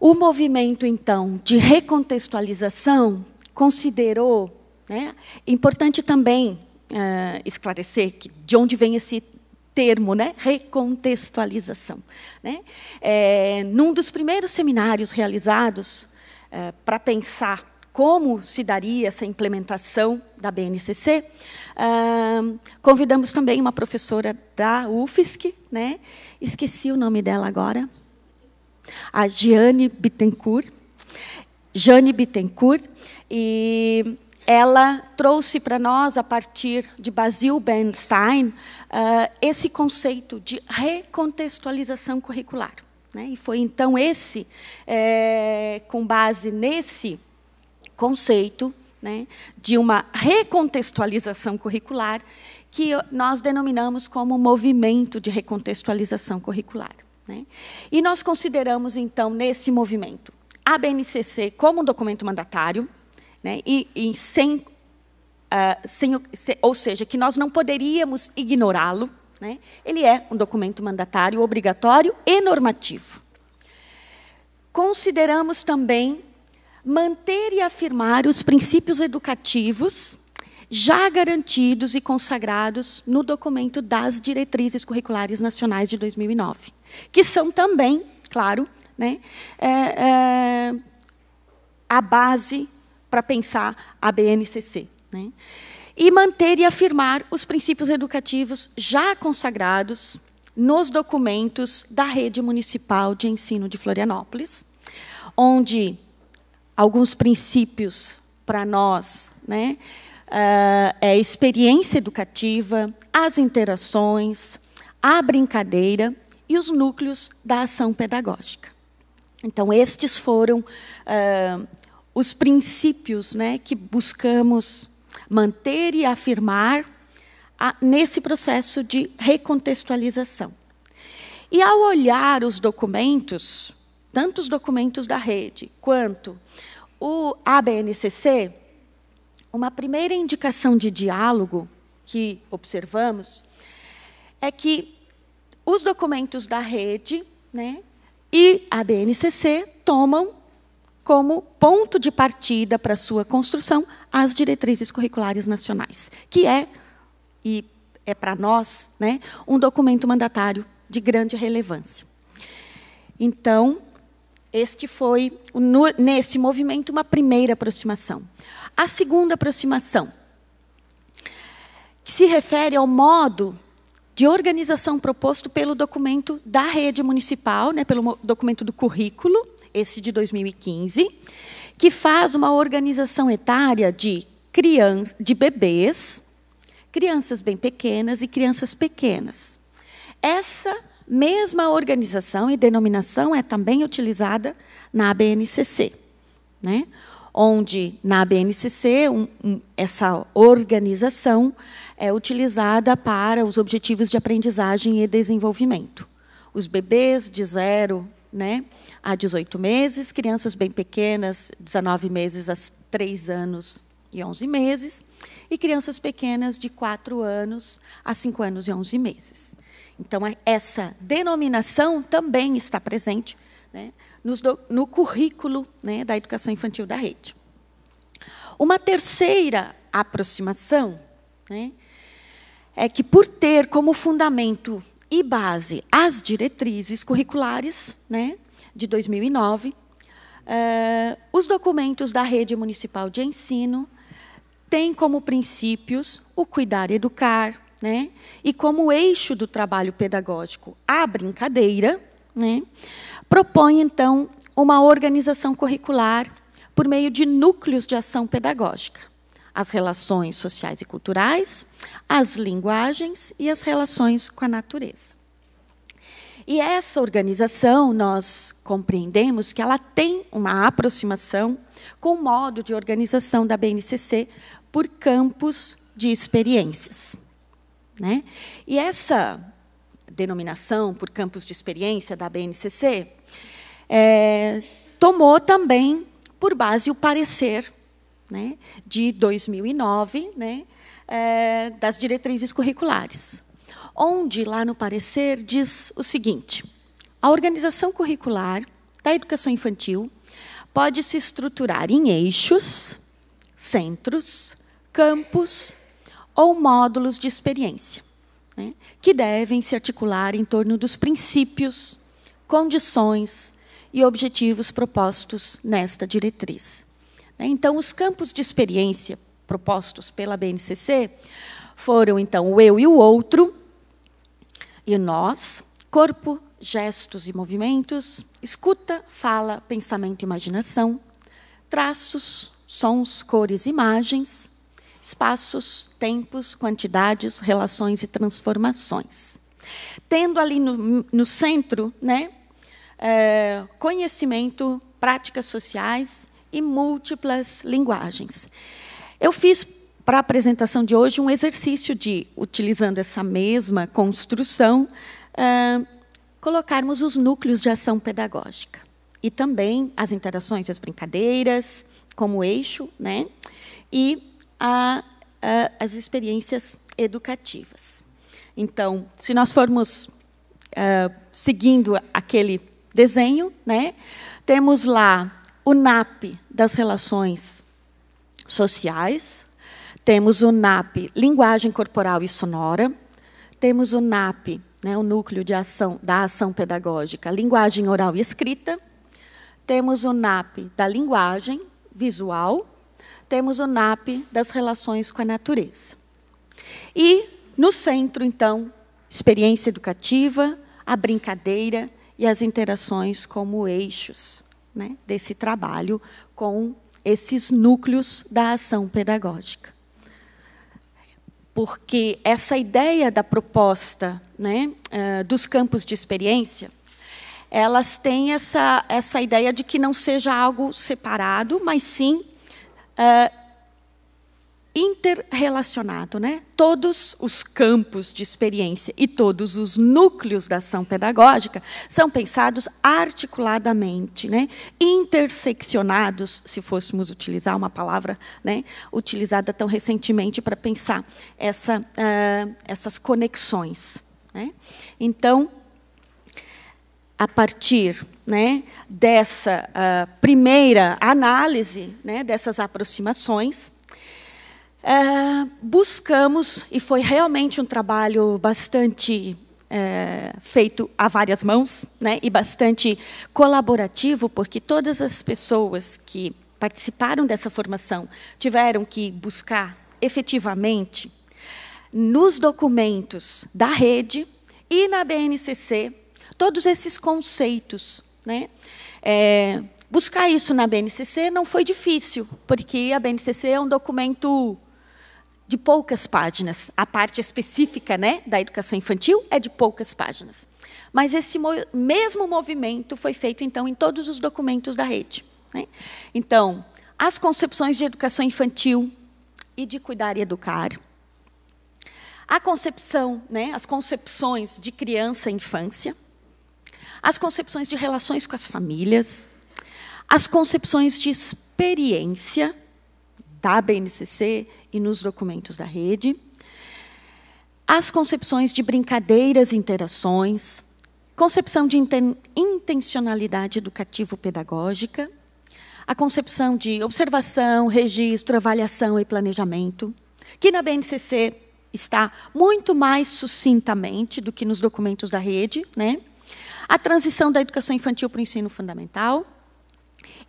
o movimento, então, de recontextualização considerou... Né, importante também Uh, esclarecer que, de onde vem esse termo, né? recontextualização. Né? É, num dos primeiros seminários realizados é, para pensar como se daria essa implementação da BNCC, é, convidamos também uma professora da UFSC, né? esqueci o nome dela agora, a Giane Bittencourt. Jane Bittencourt, e ela trouxe para nós, a partir de Basil Bernstein, uh, esse conceito de recontextualização curricular. Né? E foi então esse, é, com base nesse conceito né, de uma recontextualização curricular, que nós denominamos como movimento de recontextualização curricular. Né? E nós consideramos, então, nesse movimento, a BNCC como um documento mandatário, né? E, e sem, uh, sem, se, ou seja, que nós não poderíamos ignorá-lo. Né? Ele é um documento mandatário obrigatório e normativo. Consideramos também manter e afirmar os princípios educativos já garantidos e consagrados no documento das diretrizes curriculares nacionais de 2009, que são também, claro, né, é, é, a base para pensar a BNCC. Né? E manter e afirmar os princípios educativos já consagrados nos documentos da Rede Municipal de Ensino de Florianópolis, onde alguns princípios para nós né, eh, é experiência educativa, as interações, a brincadeira e os núcleos da ação pedagógica. Então, estes foram uh, os princípios né, que buscamos manter e afirmar a, nesse processo de recontextualização. E ao olhar os documentos, tanto os documentos da rede quanto o ABNCC, uma primeira indicação de diálogo que observamos é que os documentos da rede né, e a BNCC tomam como ponto de partida para sua construção as diretrizes curriculares nacionais, que é e é para nós, né, um documento mandatário de grande relevância. Então, este foi nesse movimento uma primeira aproximação. A segunda aproximação, que se refere ao modo de organização proposto pelo documento da rede municipal, né, pelo documento do currículo, esse de 2015, que faz uma organização etária de, criança, de bebês, crianças bem pequenas e crianças pequenas. Essa mesma organização e denominação é também utilizada na ABNCC, né? onde na ABNCC um, um, essa organização é utilizada para os objetivos de aprendizagem e desenvolvimento. Os bebês de zero né, a 18 meses, crianças bem pequenas, 19 meses a 3 anos e 11 meses, e crianças pequenas de 4 anos a 5 anos e 11 meses. Então, é, essa denominação também está presente né, do, no currículo né, da educação infantil da rede. Uma terceira aproximação né, é que, por ter como fundamento e base às diretrizes curriculares né, de 2009, eh, os documentos da rede municipal de ensino têm como princípios o cuidar e educar, né, e como eixo do trabalho pedagógico a brincadeira, né, propõe, então, uma organização curricular por meio de núcleos de ação pedagógica as relações sociais e culturais, as linguagens e as relações com a natureza. E essa organização, nós compreendemos que ela tem uma aproximação com o modo de organização da BNCC por campos de experiências. Né? E essa denominação por campos de experiência da BNCC é, eh, tomou também por base o parecer né, de 2009, né, é, das diretrizes curriculares, onde, lá no parecer, diz o seguinte: a organização curricular da educação infantil pode se estruturar em eixos, centros, campos ou módulos de experiência, né, que devem se articular em torno dos princípios, condições e objetivos propostos nesta diretriz. Né? Então, os campos de experiência propostos pela BNCC foram, então, o eu e o outro, e nós, corpo, gestos e movimentos, escuta, fala, pensamento e imaginação, traços, sons, cores, imagens, espaços, tempos, quantidades, relações e transformações. Tendo ali no, no centro né, é, conhecimento, práticas sociais, e múltiplas linguagens. Eu fiz para a apresentação de hoje um exercício de, utilizando essa mesma construção, uh, colocarmos os núcleos de ação pedagógica e também as interações, as brincadeiras como eixo, né? E a, a, as experiências educativas. Então, se nós formos uh, seguindo aquele desenho, né? Temos lá o NAP das relações sociais, temos o NAP linguagem corporal e sonora, temos o NAP, né, o núcleo de ação da ação pedagógica, linguagem oral e escrita, temos o NAP da linguagem visual, temos o NAP das relações com a natureza. E no centro, então, experiência educativa, a brincadeira e as interações como eixos né, desse trabalho com esses núcleos da ação pedagógica. Porque essa ideia da proposta né, eh, dos campos de experiência, elas têm essa, essa ideia de que não seja algo separado, mas sim eh, interrelacionado, né? Todos os campos de experiência e todos os núcleos da ação pedagógica são pensados articuladamente, né? Interseccionados, se fôssemos utilizar uma palavra, né? Utilizada tão recentemente para pensar essa, uh, essas conexões, né? Então, a partir né, dessa uh, primeira análise, né? Dessas aproximações é, buscamos, e foi realmente um trabalho bastante é, feito a várias mãos, né, e bastante colaborativo, porque todas as pessoas que participaram dessa formação tiveram que buscar efetivamente nos documentos da rede e na BNCC todos esses conceitos. Né? É, buscar isso na BNCC não foi difícil, porque a BNCC é um documento de poucas páginas. A parte específica né, da educação infantil é de poucas páginas. Mas esse mo mesmo movimento foi feito, então, em todos os documentos da rede. Né? Então, as concepções de educação infantil e de cuidar e educar. A concepção, né, as concepções de criança e infância. As concepções de relações com as famílias. As concepções de experiência da BNCC e nos documentos da rede. As concepções de brincadeiras e interações, concepção de intencionalidade educativo-pedagógica, a concepção de observação, registro, avaliação e planejamento, que na BNCC está muito mais sucintamente do que nos documentos da rede, né? a transição da educação infantil para o ensino fundamental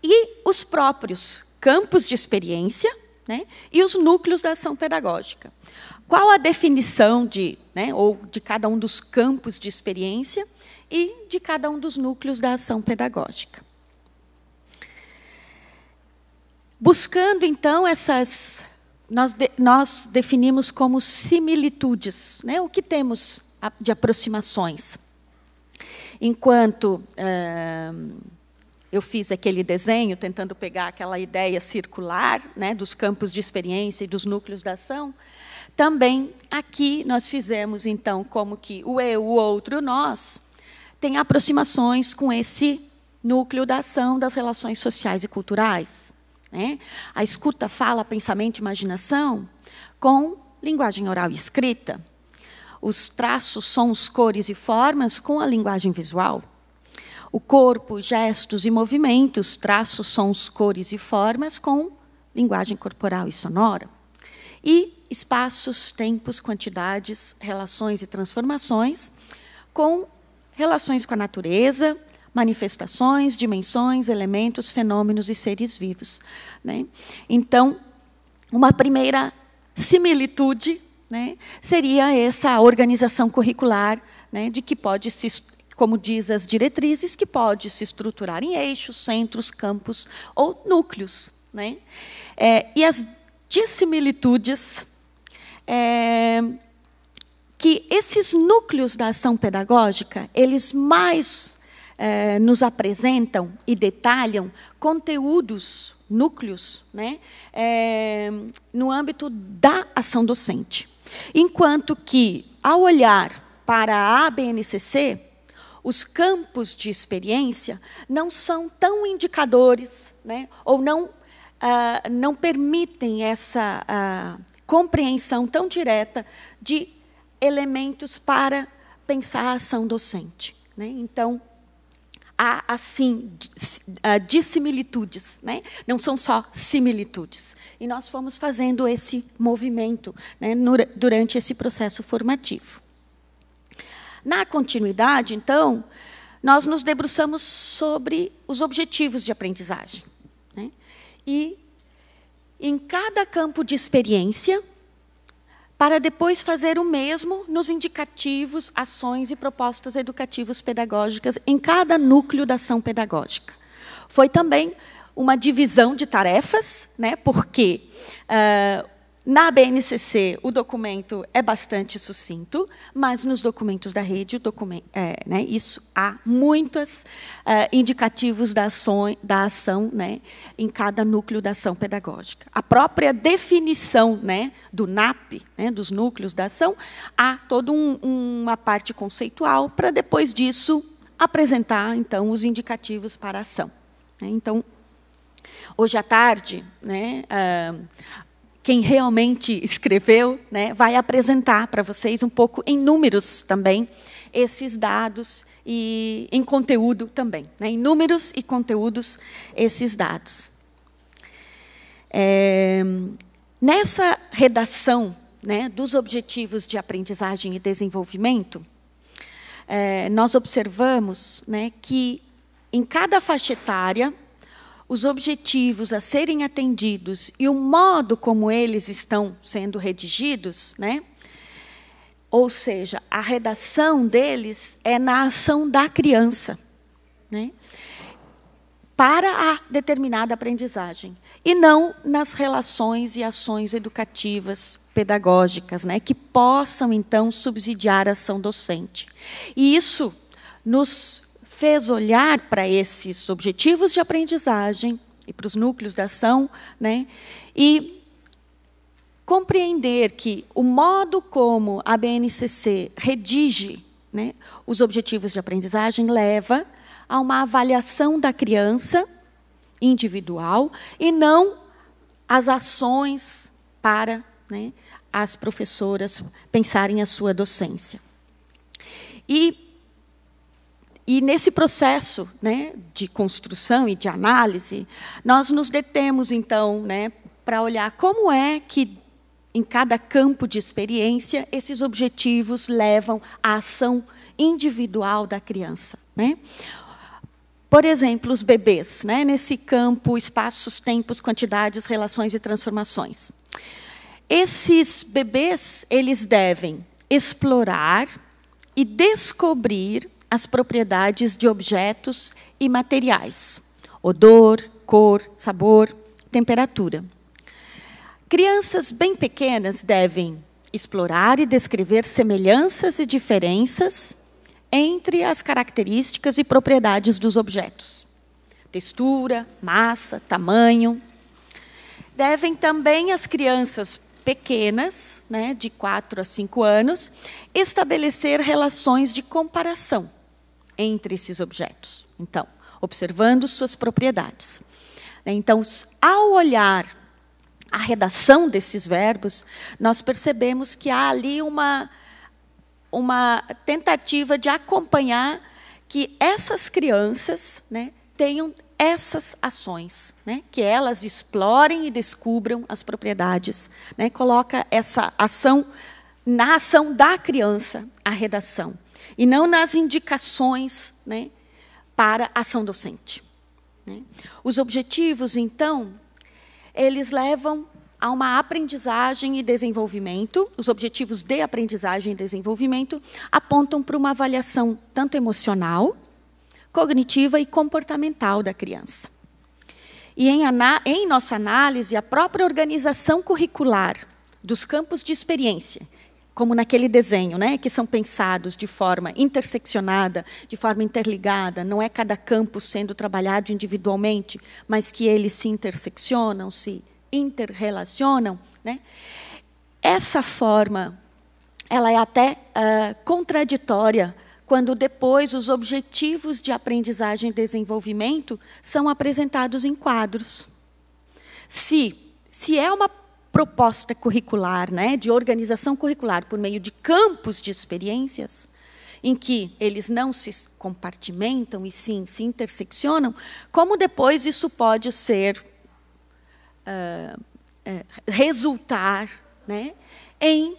e os próprios campos de experiência né, e os núcleos da ação pedagógica. Qual a definição de, né, ou de cada um dos campos de experiência e de cada um dos núcleos da ação pedagógica? Buscando, então, essas. Nós, de, nós definimos como similitudes, né, o que temos de aproximações. Enquanto eu fiz aquele desenho tentando pegar aquela ideia circular né, dos campos de experiência e dos núcleos da ação. Também aqui nós fizemos, então, como que o eu, o outro, o nós, tem aproximações com esse núcleo da ação das relações sociais e culturais. Né? A escuta, fala, pensamento, imaginação, com linguagem oral e escrita. Os traços, sons, cores e formas com a linguagem visual o corpo, gestos e movimentos, traços, sons, cores e formas com linguagem corporal e sonora. E espaços, tempos, quantidades, relações e transformações com relações com a natureza, manifestações, dimensões, elementos, fenômenos e seres vivos. Né? Então, uma primeira similitude né, seria essa organização curricular né, de que pode se como diz as diretrizes, que pode se estruturar em eixos, centros, campos ou núcleos. Né? É, e as dissimilitudes é, que esses núcleos da ação pedagógica, eles mais é, nos apresentam e detalham conteúdos, núcleos, né, é, no âmbito da ação docente. Enquanto que, ao olhar para a ABNCC, os campos de experiência não são tão indicadores, né, ou não, ah, não permitem essa ah, compreensão tão direta de elementos para pensar a ação docente. Né? Então, há, assim, ah, dissimilitudes, né? não são só similitudes. E nós fomos fazendo esse movimento né, durante esse processo formativo. Na continuidade, então, nós nos debruçamos sobre os objetivos de aprendizagem. Né? E em cada campo de experiência, para depois fazer o mesmo nos indicativos, ações e propostas educativas pedagógicas em cada núcleo da ação pedagógica. Foi também uma divisão de tarefas, né, porque eh, na BNCC, o documento é bastante sucinto, mas nos documentos da rede, documento, é, né, isso há muitos é, indicativos da ação, da ação né, em cada núcleo da ação pedagógica. A própria definição né, do NAP, né, dos núcleos da ação, há toda um, uma parte conceitual para, depois disso, apresentar então os indicativos para a ação. Né. Então, Hoje à tarde, né, uh, quem realmente escreveu, né, vai apresentar para vocês um pouco em números também esses dados e em conteúdo também, né, em números e conteúdos esses dados. É, nessa redação né, dos objetivos de aprendizagem e desenvolvimento, é, nós observamos né, que em cada faixa etária os objetivos a serem atendidos e o modo como eles estão sendo redigidos, né? ou seja, a redação deles é na ação da criança, né? para a determinada aprendizagem, e não nas relações e ações educativas, pedagógicas, né? que possam, então, subsidiar a ação docente. E isso nos fez olhar para esses objetivos de aprendizagem e para os núcleos da ação, né, e compreender que o modo como a BNCC redige né, os objetivos de aprendizagem leva a uma avaliação da criança individual e não as ações para né, as professoras pensarem a sua docência. E e nesse processo né, de construção e de análise, nós nos detemos, então, né, para olhar como é que, em cada campo de experiência, esses objetivos levam à ação individual da criança. Né? Por exemplo, os bebês, né, nesse campo, espaços, tempos, quantidades, relações e transformações. Esses bebês, eles devem explorar e descobrir as propriedades de objetos e materiais: odor, cor, sabor, temperatura. Crianças bem pequenas devem explorar e descrever semelhanças e diferenças entre as características e propriedades dos objetos. Textura, massa, tamanho. Devem também as crianças pequenas, né, de 4 a 5 anos, estabelecer relações de comparação entre esses objetos. Então, observando suas propriedades. Né, então, ao olhar a redação desses verbos, nós percebemos que há ali uma, uma tentativa de acompanhar que essas crianças né, tenham essas ações, né, que elas explorem e descubram as propriedades. Né, coloca essa ação na ação da criança, a redação e não nas indicações né, para ação docente. Né? Os objetivos, então, eles levam a uma aprendizagem e desenvolvimento, os objetivos de aprendizagem e desenvolvimento apontam para uma avaliação tanto emocional, cognitiva e comportamental da criança. E em, em nossa análise, a própria organização curricular dos campos de experiência, como naquele desenho, né, que são pensados de forma interseccionada, de forma interligada, não é cada campo sendo trabalhado individualmente, mas que eles se interseccionam, se interrelacionam, né? Essa forma, ela é até uh, contraditória quando depois os objetivos de aprendizagem e desenvolvimento são apresentados em quadros. Se se é uma proposta curricular, né, de organização curricular por meio de campos de experiências, em que eles não se compartimentam e sim se interseccionam, como depois isso pode ser uh, resultar né, em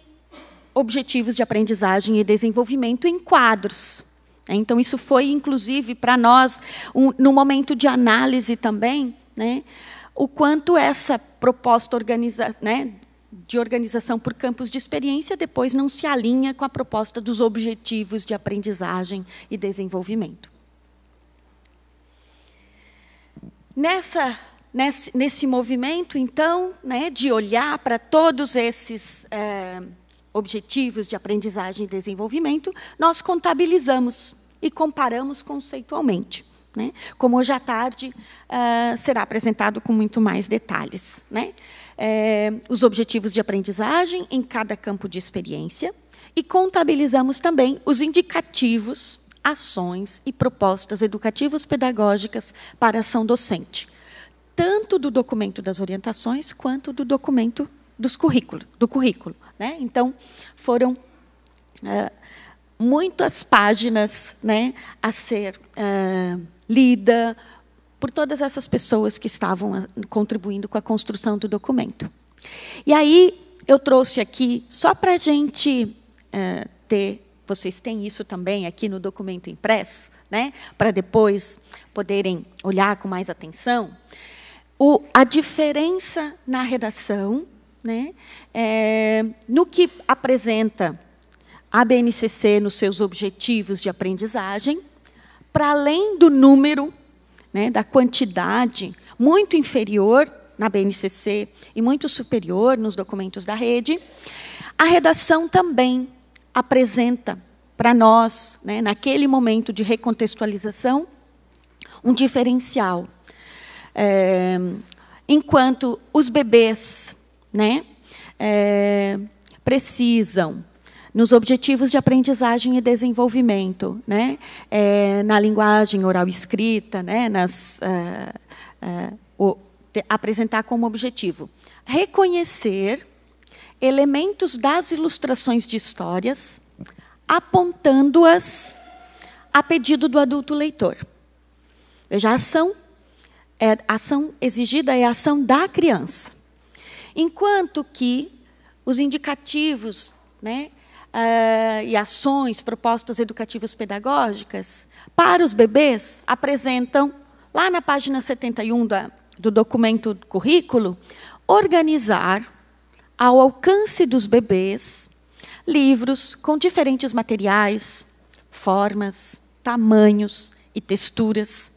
objetivos de aprendizagem e desenvolvimento em quadros. Né, então, isso foi, inclusive, para nós, um, no momento de análise também, né, o quanto essa proposta organiza, né, de organização por campos de experiência depois não se alinha com a proposta dos objetivos de aprendizagem e desenvolvimento. Nessa, nesse, nesse movimento, então, né, de olhar para todos esses é, objetivos de aprendizagem e desenvolvimento, nós contabilizamos e comparamos conceitualmente. Né? Como hoje à tarde uh, será apresentado com muito mais detalhes. Né? É, os objetivos de aprendizagem em cada campo de experiência e contabilizamos também os indicativos, ações e propostas educativas pedagógicas para ação docente, tanto do documento das orientações quanto do documento dos currículo, do currículo. Né? Então, foram ah, muitas páginas né, a ser ah, Lida, por todas essas pessoas que estavam ah, contribuindo com a construção do documento. E aí eu trouxe aqui, só para a gente é, ter, vocês têm isso também aqui no documento impresso, né, para depois poderem olhar com mais atenção, o, a diferença na redação, né, é, no que apresenta a BNCC nos seus objetivos de aprendizagem, para além do número, né, da quantidade, muito inferior na BNCC e muito superior nos documentos da rede, a redação também apresenta para nós, né, naquele momento de recontextualização, um diferencial. É, enquanto os bebês né, é, precisam nos objetivos de aprendizagem e desenvolvimento, né? É, na linguagem oral escrita, né? Nas, uh, uh, o, te, apresentar como objetivo. Reconhecer elementos das ilustrações de histórias, apontando-as a pedido do adulto leitor. Veja, a ação, é, ação exigida é a ação da criança. Enquanto que os indicativos, né, uh, e ações, propostas educativas pedagógicas, para os bebês, apresentam, lá na página 71 da, do documento currículo, organizar, ao alcance dos bebês, livros com diferentes materiais, formas, tamanhos e texturas,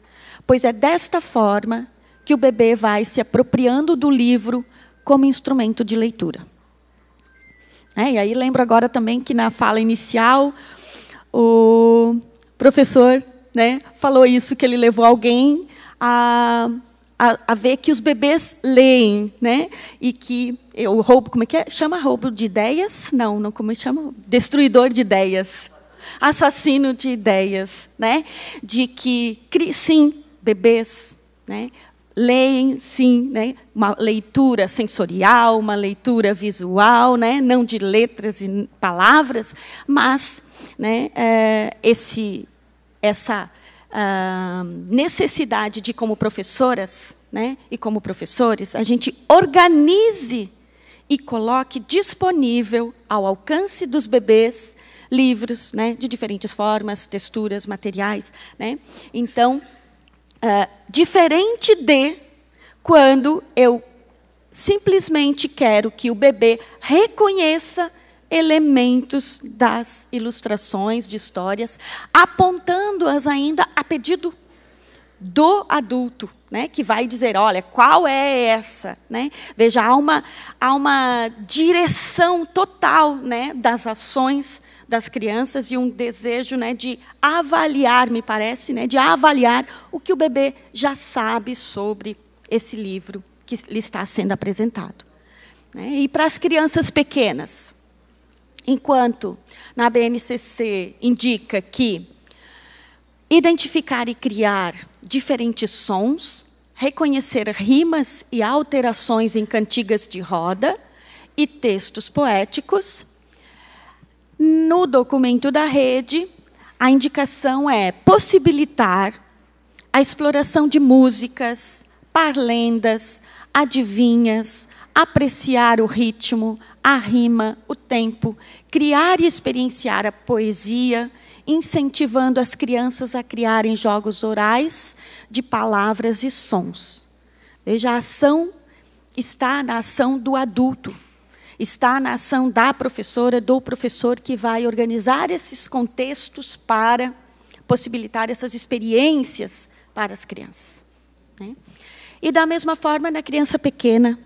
pois é desta forma que o bebê vai se apropriando do livro como instrumento de leitura. É, e aí lembro agora também que na fala inicial o professor né, falou isso, que ele levou alguém a, a, a, ver que os bebês leem, né, e que o roubo, como é que é? Chama roubo de ideias? Não, não como é chama? Destruidor de ideias. Assassino de ideias, né? De que sim, bebês, né? leem, sim, né? uma leitura sensorial, uma leitura visual, né? não de letras e palavras, mas né? É, esse, essa uh, necessidade de, como professoras né? e como professores, a gente organize e coloque disponível ao alcance dos bebês livros né? de diferentes formas, texturas, materiais. Né? Então, é, diferente de quando eu simplesmente quero que o bebê reconheça elementos das ilustrações de histórias, apontando-as ainda a pedido do adulto, né, que vai dizer, olha, qual é essa, né? Veja, há uma há uma direção total, né, das ações das crianças e um desejo né, de avaliar, me parece, né, de avaliar o que o bebê já sabe sobre esse livro que lhe está sendo apresentado. Né. E para as crianças pequenas, enquanto na BNCC indica que identificar e criar diferentes sons, reconhecer rimas e alterações em cantigas de roda e textos poéticos, no documento da rede, a indicação é possibilitar a exploração de músicas, parlendas, adivinhas, apreciar o ritmo, a rima, o tempo, criar e experienciar a poesia, incentivando as crianças a criarem jogos orais de palavras e sons. Veja, a ação está na ação do adulto está na ação da professora, do professor que vai organizar esses contextos para possibilitar essas experiências para as crianças. Né? E, da mesma forma, na criança pequena,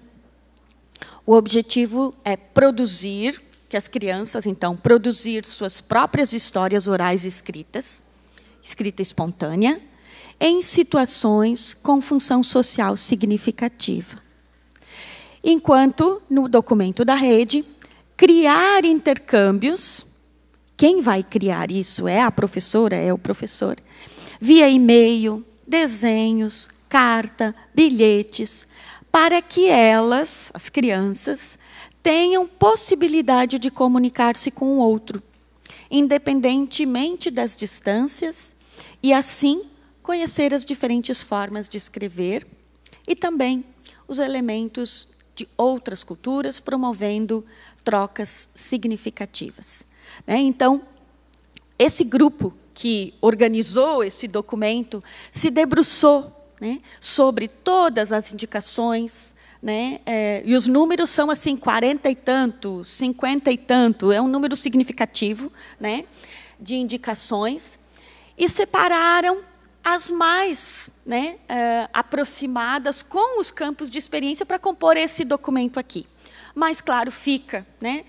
o objetivo é produzir, que as crianças, então, produzir suas próprias histórias orais escritas, escrita espontânea, em situações com função social significativa. Enquanto no documento da rede, criar intercâmbios, quem vai criar isso? É a professora, é o professor. Via e-mail, desenhos, carta, bilhetes, para que elas, as crianças, tenham possibilidade de comunicar-se com o outro, independentemente das distâncias, e assim conhecer as diferentes formas de escrever e também os elementos de outras culturas, promovendo trocas significativas. Né? Então, esse grupo que organizou esse documento se debruçou né, sobre todas as indicações. Né, é, e os números são assim, quarenta e tanto, cinquenta e tanto, é um número significativo né, de indicações, e separaram as mais né, uh, aproximadas com os campos de experiência para compor esse documento aqui. Mas, claro, fica né,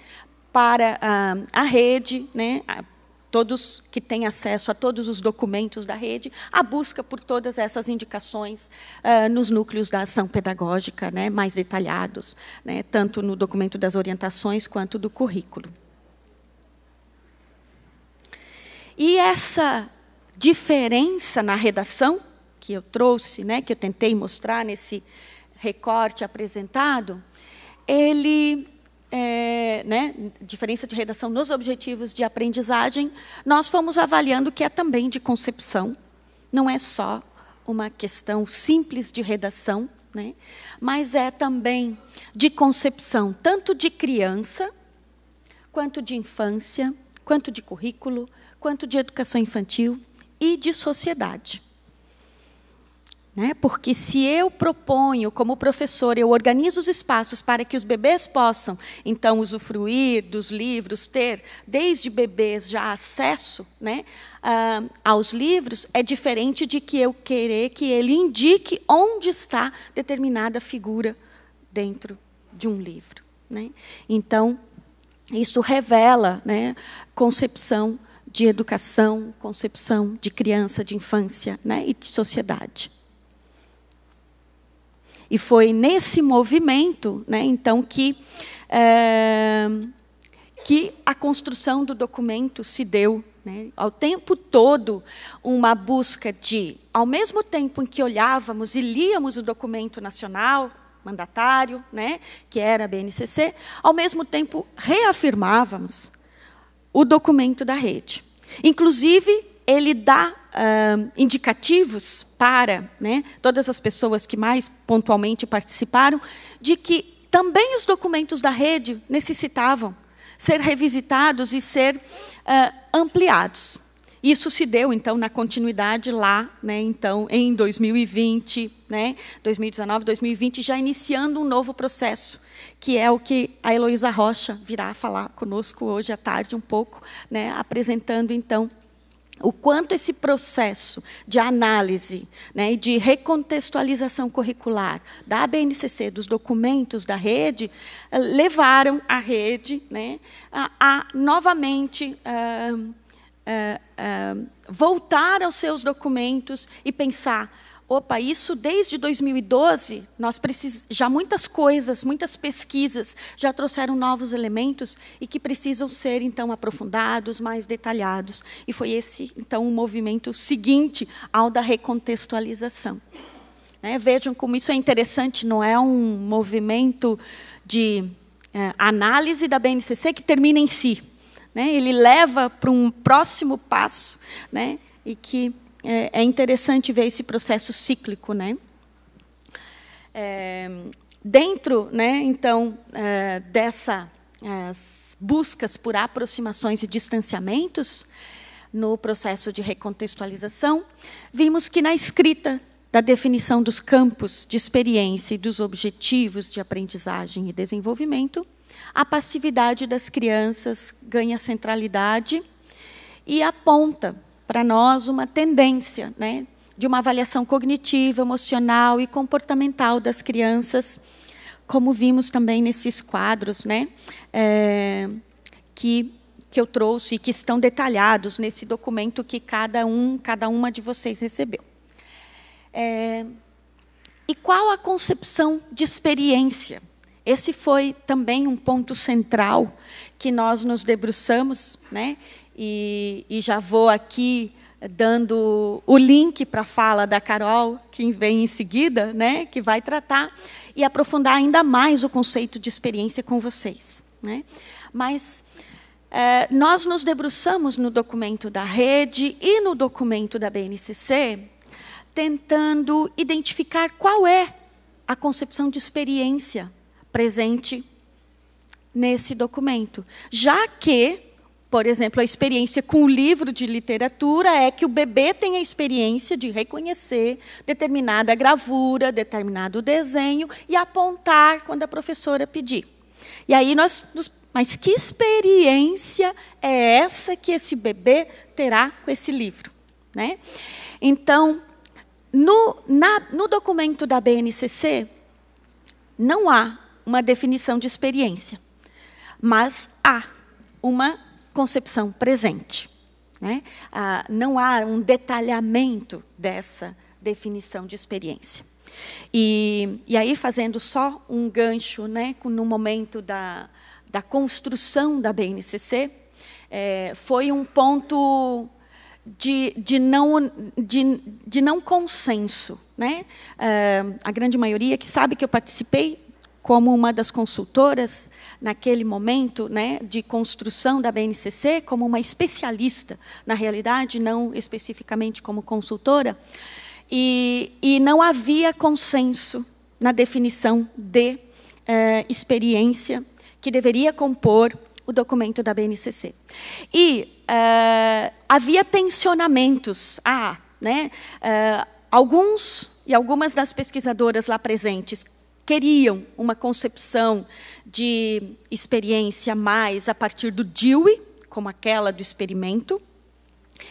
para uh, a rede, né, a todos que têm acesso a todos os documentos da rede, a busca por todas essas indicações uh, nos núcleos da ação pedagógica, né, mais detalhados, né, tanto no documento das orientações quanto do currículo. E essa diferença na redação, que eu trouxe, né, que eu tentei mostrar nesse recorte apresentado, ele, é, né, diferença de redação nos objetivos de aprendizagem, nós fomos avaliando que é também de concepção, não é só uma questão simples de redação, né, mas é também de concepção, tanto de criança, quanto de infância, quanto de currículo, quanto de educação infantil e de sociedade. Né? Porque se eu proponho, como professor, eu organizo os espaços para que os bebês possam, então, usufruir dos livros, ter, desde bebês, já acesso né, ah, aos livros, é diferente de que eu querer que ele indique onde está determinada figura dentro de um livro. Né? Então, isso revela né, concepção de educação, concepção de criança, de infância né, e de sociedade. E foi nesse movimento, né, então, que, é, que a construção do documento se deu. Né, ao tempo todo, uma busca de, ao mesmo tempo em que olhávamos e líamos o documento nacional, mandatário, né, que era a BNCC, ao mesmo tempo reafirmávamos o documento da rede. Inclusive, ele dá uh, indicativos para né, todas as pessoas que mais pontualmente participaram de que também os documentos da rede necessitavam ser revisitados e ser uh, ampliados. Isso se deu, então, na continuidade lá, né, então, em 2020, né, 2019, 2020, já iniciando um novo processo que é o que a Heloísa Rocha virá falar conosco hoje à tarde um pouco, né, apresentando então o quanto esse processo de análise né, e de recontextualização curricular da BNCC, dos documentos da rede, eh, levaram a rede né, a, a, novamente uh, uh, uh, voltar aos seus documentos e pensar opa, isso desde 2012, nós precis... já muitas coisas, muitas pesquisas já trouxeram novos elementos e que precisam ser então aprofundados, mais detalhados. E foi esse então o movimento seguinte ao da recontextualização. Né, vejam como isso é interessante, não é um movimento de é, análise da BNCC que termina em si. Né? Ele leva para um próximo passo, né? e que é, é, interessante ver esse processo cíclico, né? É, dentro, né, então, é, dessas é, buscas por aproximações e distanciamentos no processo de recontextualização, vimos que na escrita da definição dos campos de experiência e dos objetivos de aprendizagem e desenvolvimento, a passividade das crianças ganha centralidade e aponta para nós uma tendência né, de uma avaliação cognitiva, emocional e comportamental das crianças, como vimos também nesses quadros né, é, que, que eu trouxe e que estão detalhados nesse documento que cada um, cada uma de vocês recebeu. É, e qual a concepção de experiência? Esse foi também um ponto central que nós nos debruçamos, né? E, e já vou aqui dando o link para a fala da Carol, que vem em seguida, né, que vai tratar e aprofundar ainda mais o conceito de experiência com vocês. Né? Mas é, nós nos debruçamos no documento da rede e no documento da BNCC, tentando identificar qual é a concepção de experiência presente nesse documento, já que por exemplo, a experiência com o livro de literatura é que o bebê tem a experiência de reconhecer determinada gravura, determinado desenho e apontar quando a professora pedir. E aí nós nos mas que experiência é essa que esse bebê terá com esse livro? Né? Então, no, na, no documento da BNCC, não há uma definição de experiência, mas há uma concepção presente. Né? Ah, não há um detalhamento dessa definição de experiência. E, e aí, fazendo só um gancho né, no momento da, da construção da BNCC, é, foi um ponto de, de, não, de, de não consenso. Né? Ah, a grande maioria que sabe que eu participei como uma das consultoras naquele momento né, de construção da BNCC, como uma especialista, na realidade, não especificamente como consultora, e, e não havia consenso na definição de eh, experiência que deveria compor o documento da BNCC. E eh, havia tensionamentos. Ah, né, eh, alguns e algumas das pesquisadoras lá presentes queriam uma concepção de experiência mais a partir do Dewey, como aquela do experimento.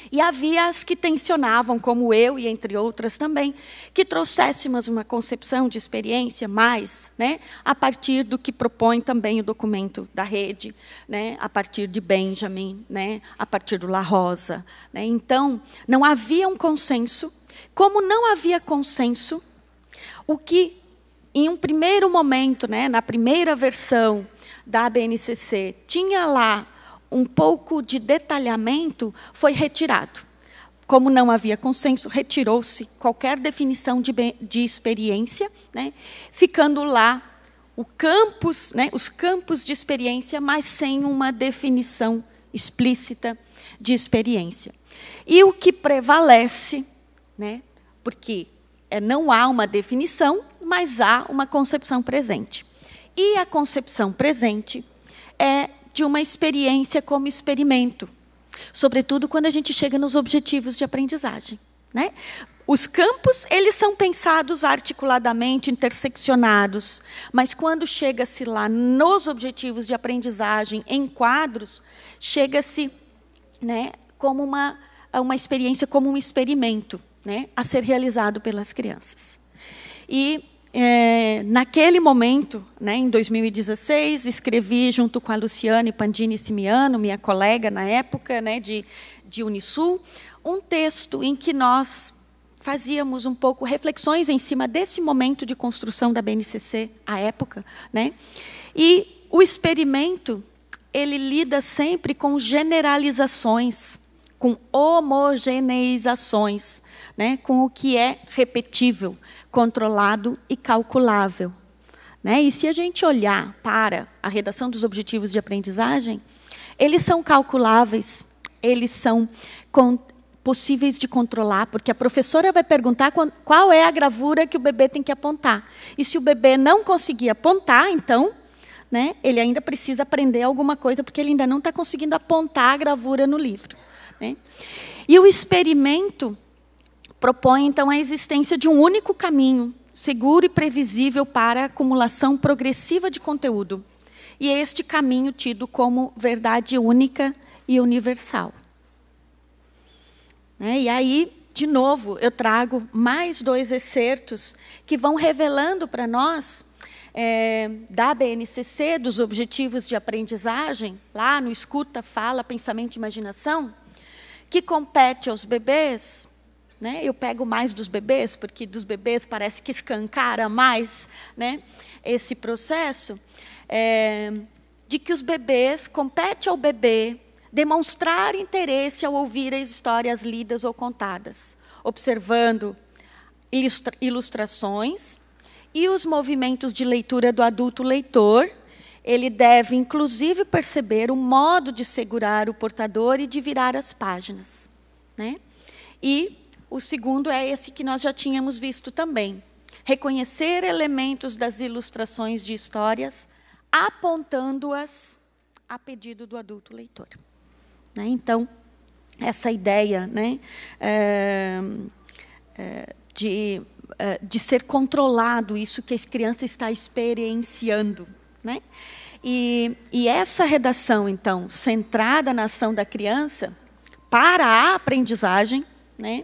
E havia as que tensionavam, como eu e entre outras também, que trouxéssemos uma concepção de experiência mais, né, a partir do que propõe também o documento da rede, né, a partir de Benjamin, né, a partir do La Rosa. Né. Então, não havia um consenso. Como não havia consenso, o que em um primeiro momento, né, na primeira versão da BNCC, tinha lá um pouco de detalhamento, foi retirado. Como não havia consenso, retirou-se qualquer definição de, de experiência, né, ficando lá o campus, né, os campos de experiência, mas sem uma definição explícita de experiência. E o que prevalece, né, porque é, não há uma definição, mas há uma concepção presente. E a concepção presente é de uma experiência como experimento, sobretudo quando a gente chega nos objetivos de aprendizagem. Né? Os campos, eles são pensados articuladamente, interseccionados, mas quando chega-se lá nos objetivos de aprendizagem, em quadros, chega-se né, como uma, uma experiência, como um experimento né, a ser realizado pelas crianças. E é, naquele momento, né, em 2016, escrevi junto com a Luciane Pandini Simiano, minha colega na época né, de, de Unisul, um texto em que nós fazíamos um pouco reflexões em cima desse momento de construção da BNCC à época. Né, e o experimento ele lida sempre com generalizações, com homogeneizações, né, com o que é repetível controlado e calculável. Né? E se a gente olhar para a redação dos objetivos de aprendizagem, eles são calculáveis, eles são possíveis de controlar, porque a professora vai perguntar qual é a gravura que o bebê tem que apontar. E se o bebê não conseguir apontar, então, né, ele ainda precisa aprender alguma coisa, porque ele ainda não está conseguindo apontar a gravura no livro. Né? E o experimento propõe então a existência de um único caminho, seguro e previsível para a acumulação progressiva de conteúdo. E é este caminho tido como verdade única e universal. Né? E aí, de novo, eu trago mais dois excertos que vão revelando para nós é, da BNCC, dos Objetivos de Aprendizagem, lá no Escuta, Fala, Pensamento e Imaginação, que compete aos bebês né? Eu pego mais dos bebês, porque dos bebês parece que escancara mais né, esse processo. É, de que os bebês, compete ao bebê demonstrar interesse ao ouvir as histórias lidas ou contadas, observando ilustra ilustrações e os movimentos de leitura do adulto leitor. Ele deve, inclusive, perceber o modo de segurar o portador e de virar as páginas. Né? E o segundo é esse que nós já tínhamos visto também. Reconhecer elementos das ilustrações de histórias, apontando-as a pedido do adulto leitor. Né? Então, essa ideia né, é, é, de, é, de ser controlado, isso que a criança está experienciando. Né? E, e, essa redação, então, centrada na ação da criança, para a aprendizagem, né?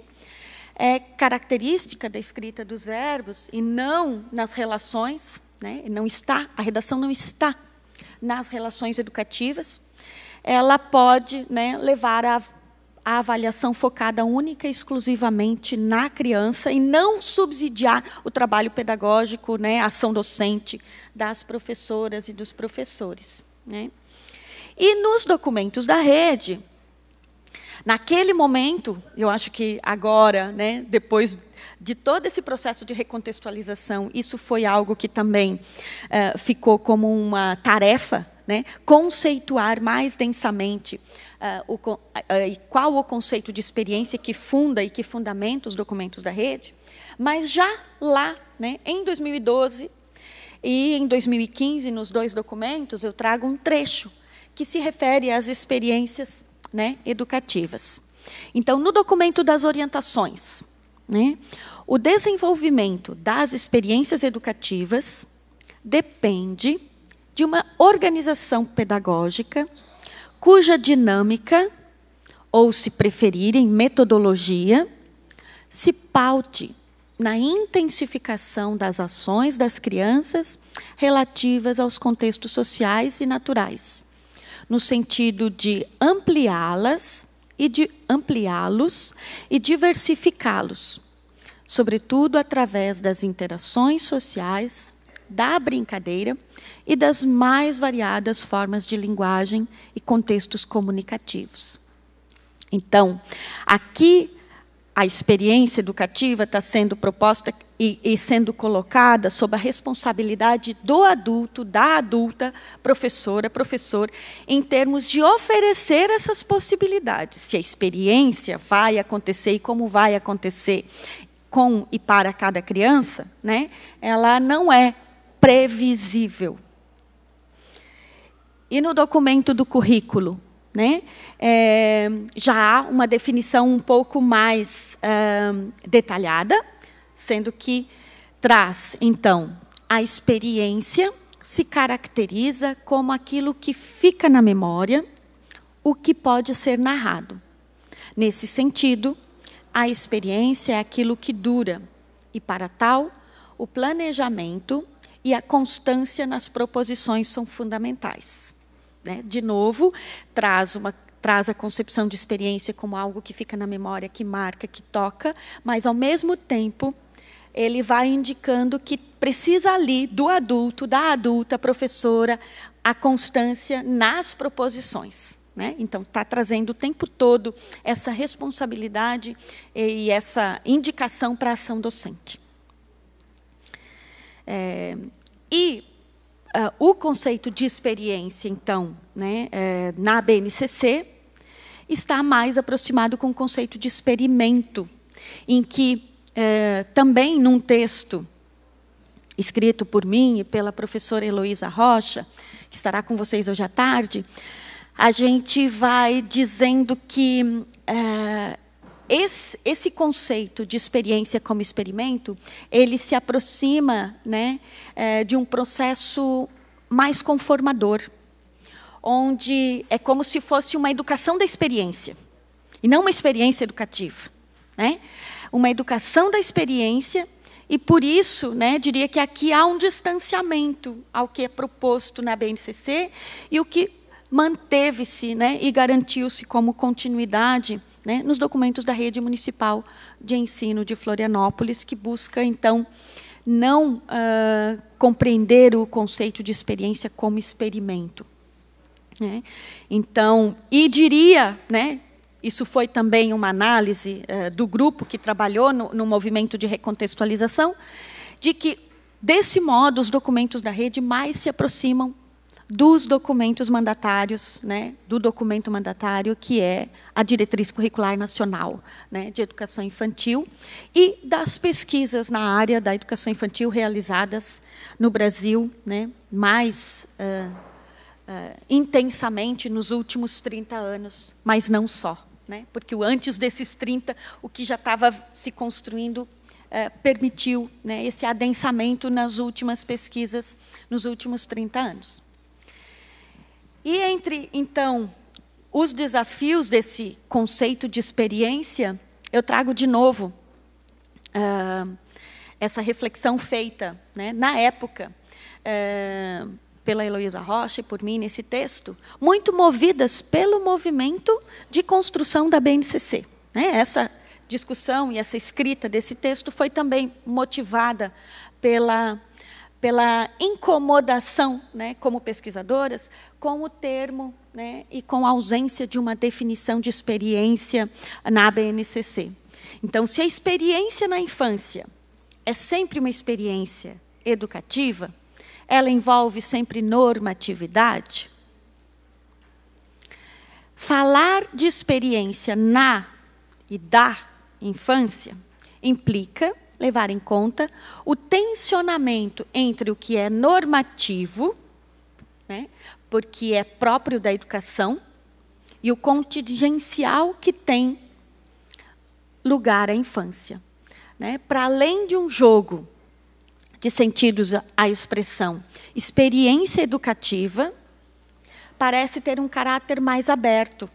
é característica da escrita dos verbos e não nas relações, né? não está, a redação não está nas relações educativas, ela pode né, levar a, a avaliação focada única e exclusivamente na criança e não subsidiar o trabalho pedagógico, né, a ação docente das professoras e dos professores. Né? E nos documentos da rede, Naquele momento, eu acho que agora, né, depois de todo esse processo de recontextualização, isso foi algo que também uh, ficou como uma tarefa, né, conceituar mais densamente uh, o, uh, qual o conceito de experiência que funda e que fundamenta os documentos da rede. Mas já lá, né, em 2012 e em 2015, nos dois documentos, eu trago um trecho que se refere às experiências né, educativas. Então, no documento das orientações, né, o desenvolvimento das experiências educativas depende de uma organização pedagógica cuja dinâmica, ou se preferirem, metodologia, se paute na intensificação das ações das crianças relativas aos contextos sociais e naturais no sentido de ampliá-las e de ampliá-los e diversificá-los, sobretudo através das interações sociais, da brincadeira e das mais variadas formas de linguagem e contextos comunicativos. Então, aqui a experiência educativa está sendo proposta e, e, sendo colocada sob a responsabilidade do adulto, da adulta, professora, professor, em termos de oferecer essas possibilidades. Se a experiência vai acontecer e como vai acontecer com e para cada criança, né, ela não é previsível. E no documento do currículo, né? É, já há uma definição um pouco mais uh, detalhada sendo que traz, então, a experiência se caracteriza como aquilo que fica na memória, o que pode ser narrado. Nesse sentido, a experiência é aquilo que dura, e para tal, o planejamento e a constância nas proposições são fundamentais. Né? De novo, traz uma traz a concepção de experiência como algo que fica na memória, que marca, que toca, mas ao mesmo tempo ele vai indicando que precisa ali do adulto, da adulta, professora, a constância nas proposições. Né? Então, está trazendo o tempo todo essa responsabilidade e essa indicação para a ação docente. É, e uh, o conceito de experiência, então, né, é, na BNCC, está mais aproximado com o conceito de experimento, em que é, também num texto escrito por mim e pela professora Heloísa Rocha, que estará com vocês hoje à tarde, a gente vai dizendo que é, esse, esse, conceito de experiência como experimento, ele se aproxima né, é, de um processo mais conformador, onde é como se fosse uma educação da experiência, e não uma experiência educativa. Né? uma educação da experiência, e por isso, né, diria que aqui há um distanciamento ao que é proposto na BNCC e o que manteve-se né, e garantiu-se como continuidade né, nos documentos da rede municipal de ensino de Florianópolis, que busca, então, não uh, compreender o conceito de experiência como experimento. Né? Então, e diria, né, isso foi também uma análise eh, do grupo que trabalhou no, no movimento de recontextualização, de que, desse modo, os documentos da rede mais se aproximam dos documentos mandatários, né, do documento mandatário, que é a Diretriz Curricular Nacional né, de Educação Infantil, e das pesquisas na área da educação infantil realizadas no Brasil, né, mais uh, uh, intensamente nos últimos 30 anos, mas não só. Né? Porque antes desses 30, o que já estava se construindo eh, permitiu né, esse adensamento nas últimas pesquisas, nos últimos 30 anos. E entre, então, os desafios desse conceito de experiência, eu trago de novo uh, essa reflexão feita né, na época. Uh, pela Heloísa Rocha e por mim nesse texto, muito movidas pelo movimento de construção da BNCC. Né? Essa discussão e essa escrita desse texto foi também motivada pela, pela incomodação, né, como pesquisadoras, com o termo né, e com a ausência de uma definição de experiência na BNCC. Então, se a experiência na infância é sempre uma experiência educativa, ela envolve sempre normatividade. Falar de experiência na e da infância implica levar em conta o tensionamento entre o que é normativo, né, porque é próprio da educação, e o contingencial que tem lugar à infância. Né, para além de um jogo de sentidos à expressão experiência educativa parece ter um caráter mais aberto,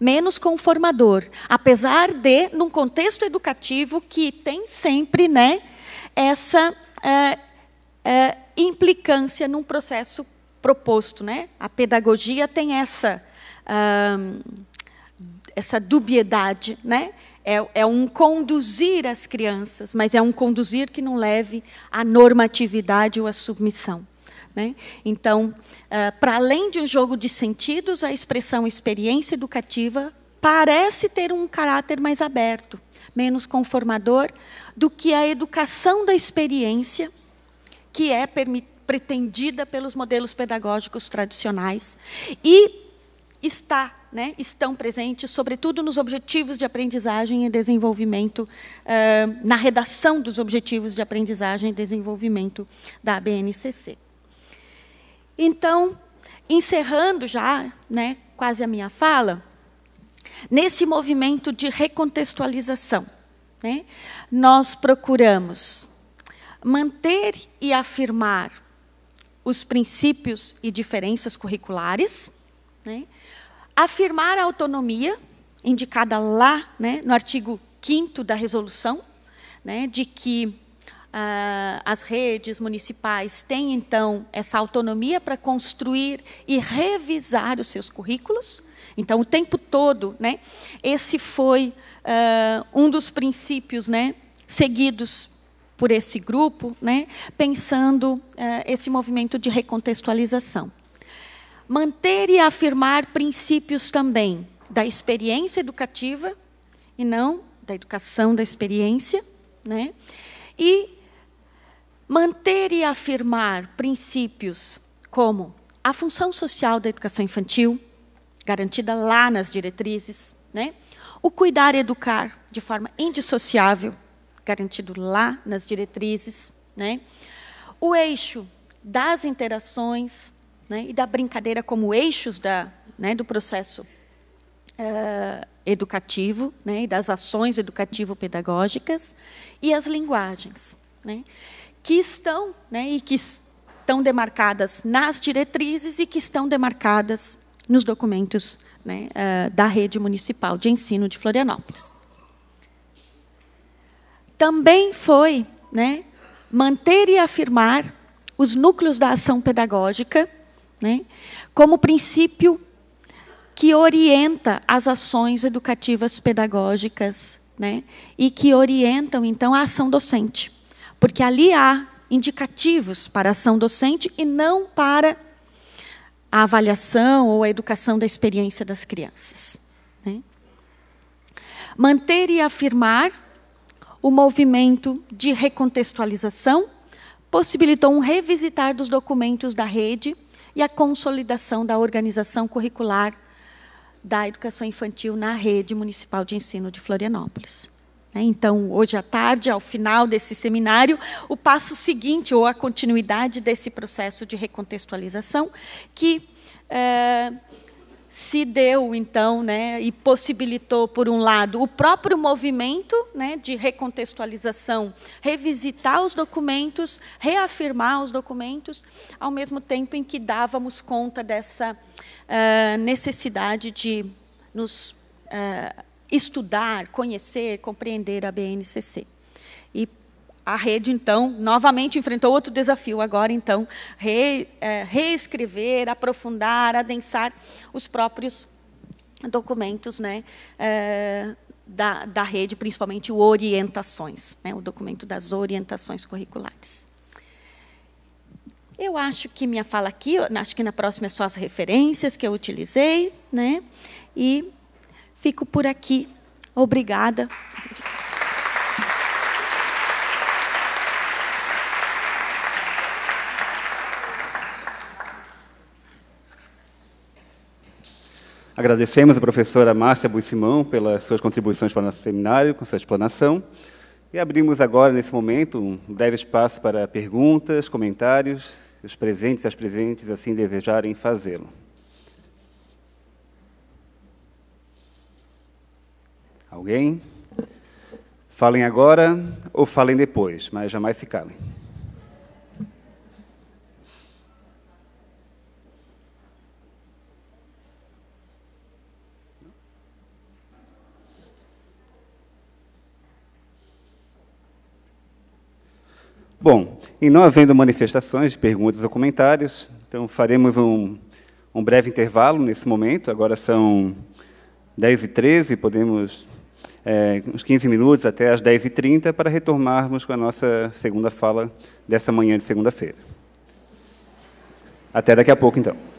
menos conformador, apesar de num contexto educativo que tem sempre, né, essa é, é, implicância num processo proposto, né? A pedagogia tem essa hum, essa dubiedade, né? É, é, um conduzir as crianças, mas é um conduzir que não leve à normatividade ou à submissão. Né? Então, uh, ah, para além de um jogo de sentidos, a expressão experiência educativa parece ter um caráter mais aberto, menos conformador do que a educação da experiência, que é pretendida pelos modelos pedagógicos tradicionais e está né, estão presentes, sobretudo nos objetivos de aprendizagem e desenvolvimento, eh, na redação dos objetivos de aprendizagem e desenvolvimento da BNCC. Então, encerrando já né, quase a minha fala, nesse movimento de recontextualização, né, nós procuramos manter e afirmar os princípios e diferenças curriculares, né, afirmar a autonomia, indicada lá né, no artigo 5 da resolução, né, de que ah, as redes municipais têm, então, essa autonomia para construir e revisar os seus currículos. Então, o tempo todo, né, esse foi ah, um dos princípios né, seguidos por esse grupo, né, pensando uh, esse movimento de recontextualização manter e afirmar princípios também da experiência educativa e não da educação da experiência, né? E manter e afirmar princípios como a função social da educação infantil, garantida lá nas diretrizes, né? O cuidar e educar de forma indissociável, garantido lá nas diretrizes, né? O eixo das interações né, e da brincadeira como eixos da, né, do processo uh, educativo, né, e das ações educativo-pedagógicas, e as linguagens, né, que estão né, e que estão demarcadas nas diretrizes e que estão demarcadas nos documentos uh, da rede municipal de ensino de Florianópolis. Também foi né, manter e afirmar os núcleos da ação pedagógica né? como princípio que orienta as ações educativas pedagógicas né? e que orientam, então, a ação docente. Porque ali há indicativos para a ação docente e não para a avaliação ou a educação da experiência das crianças. Né? Manter e afirmar o movimento de recontextualização possibilitou um revisitar dos documentos da rede e a consolidação da organização curricular da educação infantil na rede municipal de ensino de Florianópolis. Né, então, hoje à tarde, ao final desse seminário, o passo seguinte, ou a continuidade desse processo de recontextualização, que. É, se deu, então, né, e possibilitou, por um lado, o próprio movimento né, de recontextualização, revisitar os documentos, reafirmar os documentos, ao mesmo tempo em que dávamos conta dessa uh, necessidade de nos uh, estudar, conhecer, compreender a BNCC. E a rede, então, novamente enfrentou outro desafio agora, então, re, é, reescrever, aprofundar, adensar os próprios documentos né, é, da, da rede, principalmente o orientações, né, o documento das orientações curriculares. Eu acho que minha fala aqui, acho que na próxima é só as referências que eu utilizei, né? E fico por aqui. Obrigada. Agradecemos a professora Márcia Buissimão pelas suas contribuições para o nosso seminário, com sua explanação. E abrimos agora, nesse momento, um breve espaço para perguntas, comentários, os presentes e as presentes assim desejarem fazê-lo. Alguém? Falem agora ou falem depois, mas jamais se calem. Bom, e não havendo manifestações, perguntas ou comentários, então faremos um, um breve intervalo nesse momento. Agora são 10h13, podemos é, uns 15 minutos até as 10h30 para retomarmos com a nossa segunda fala dessa manhã de segunda-feira. Até daqui a pouco, então.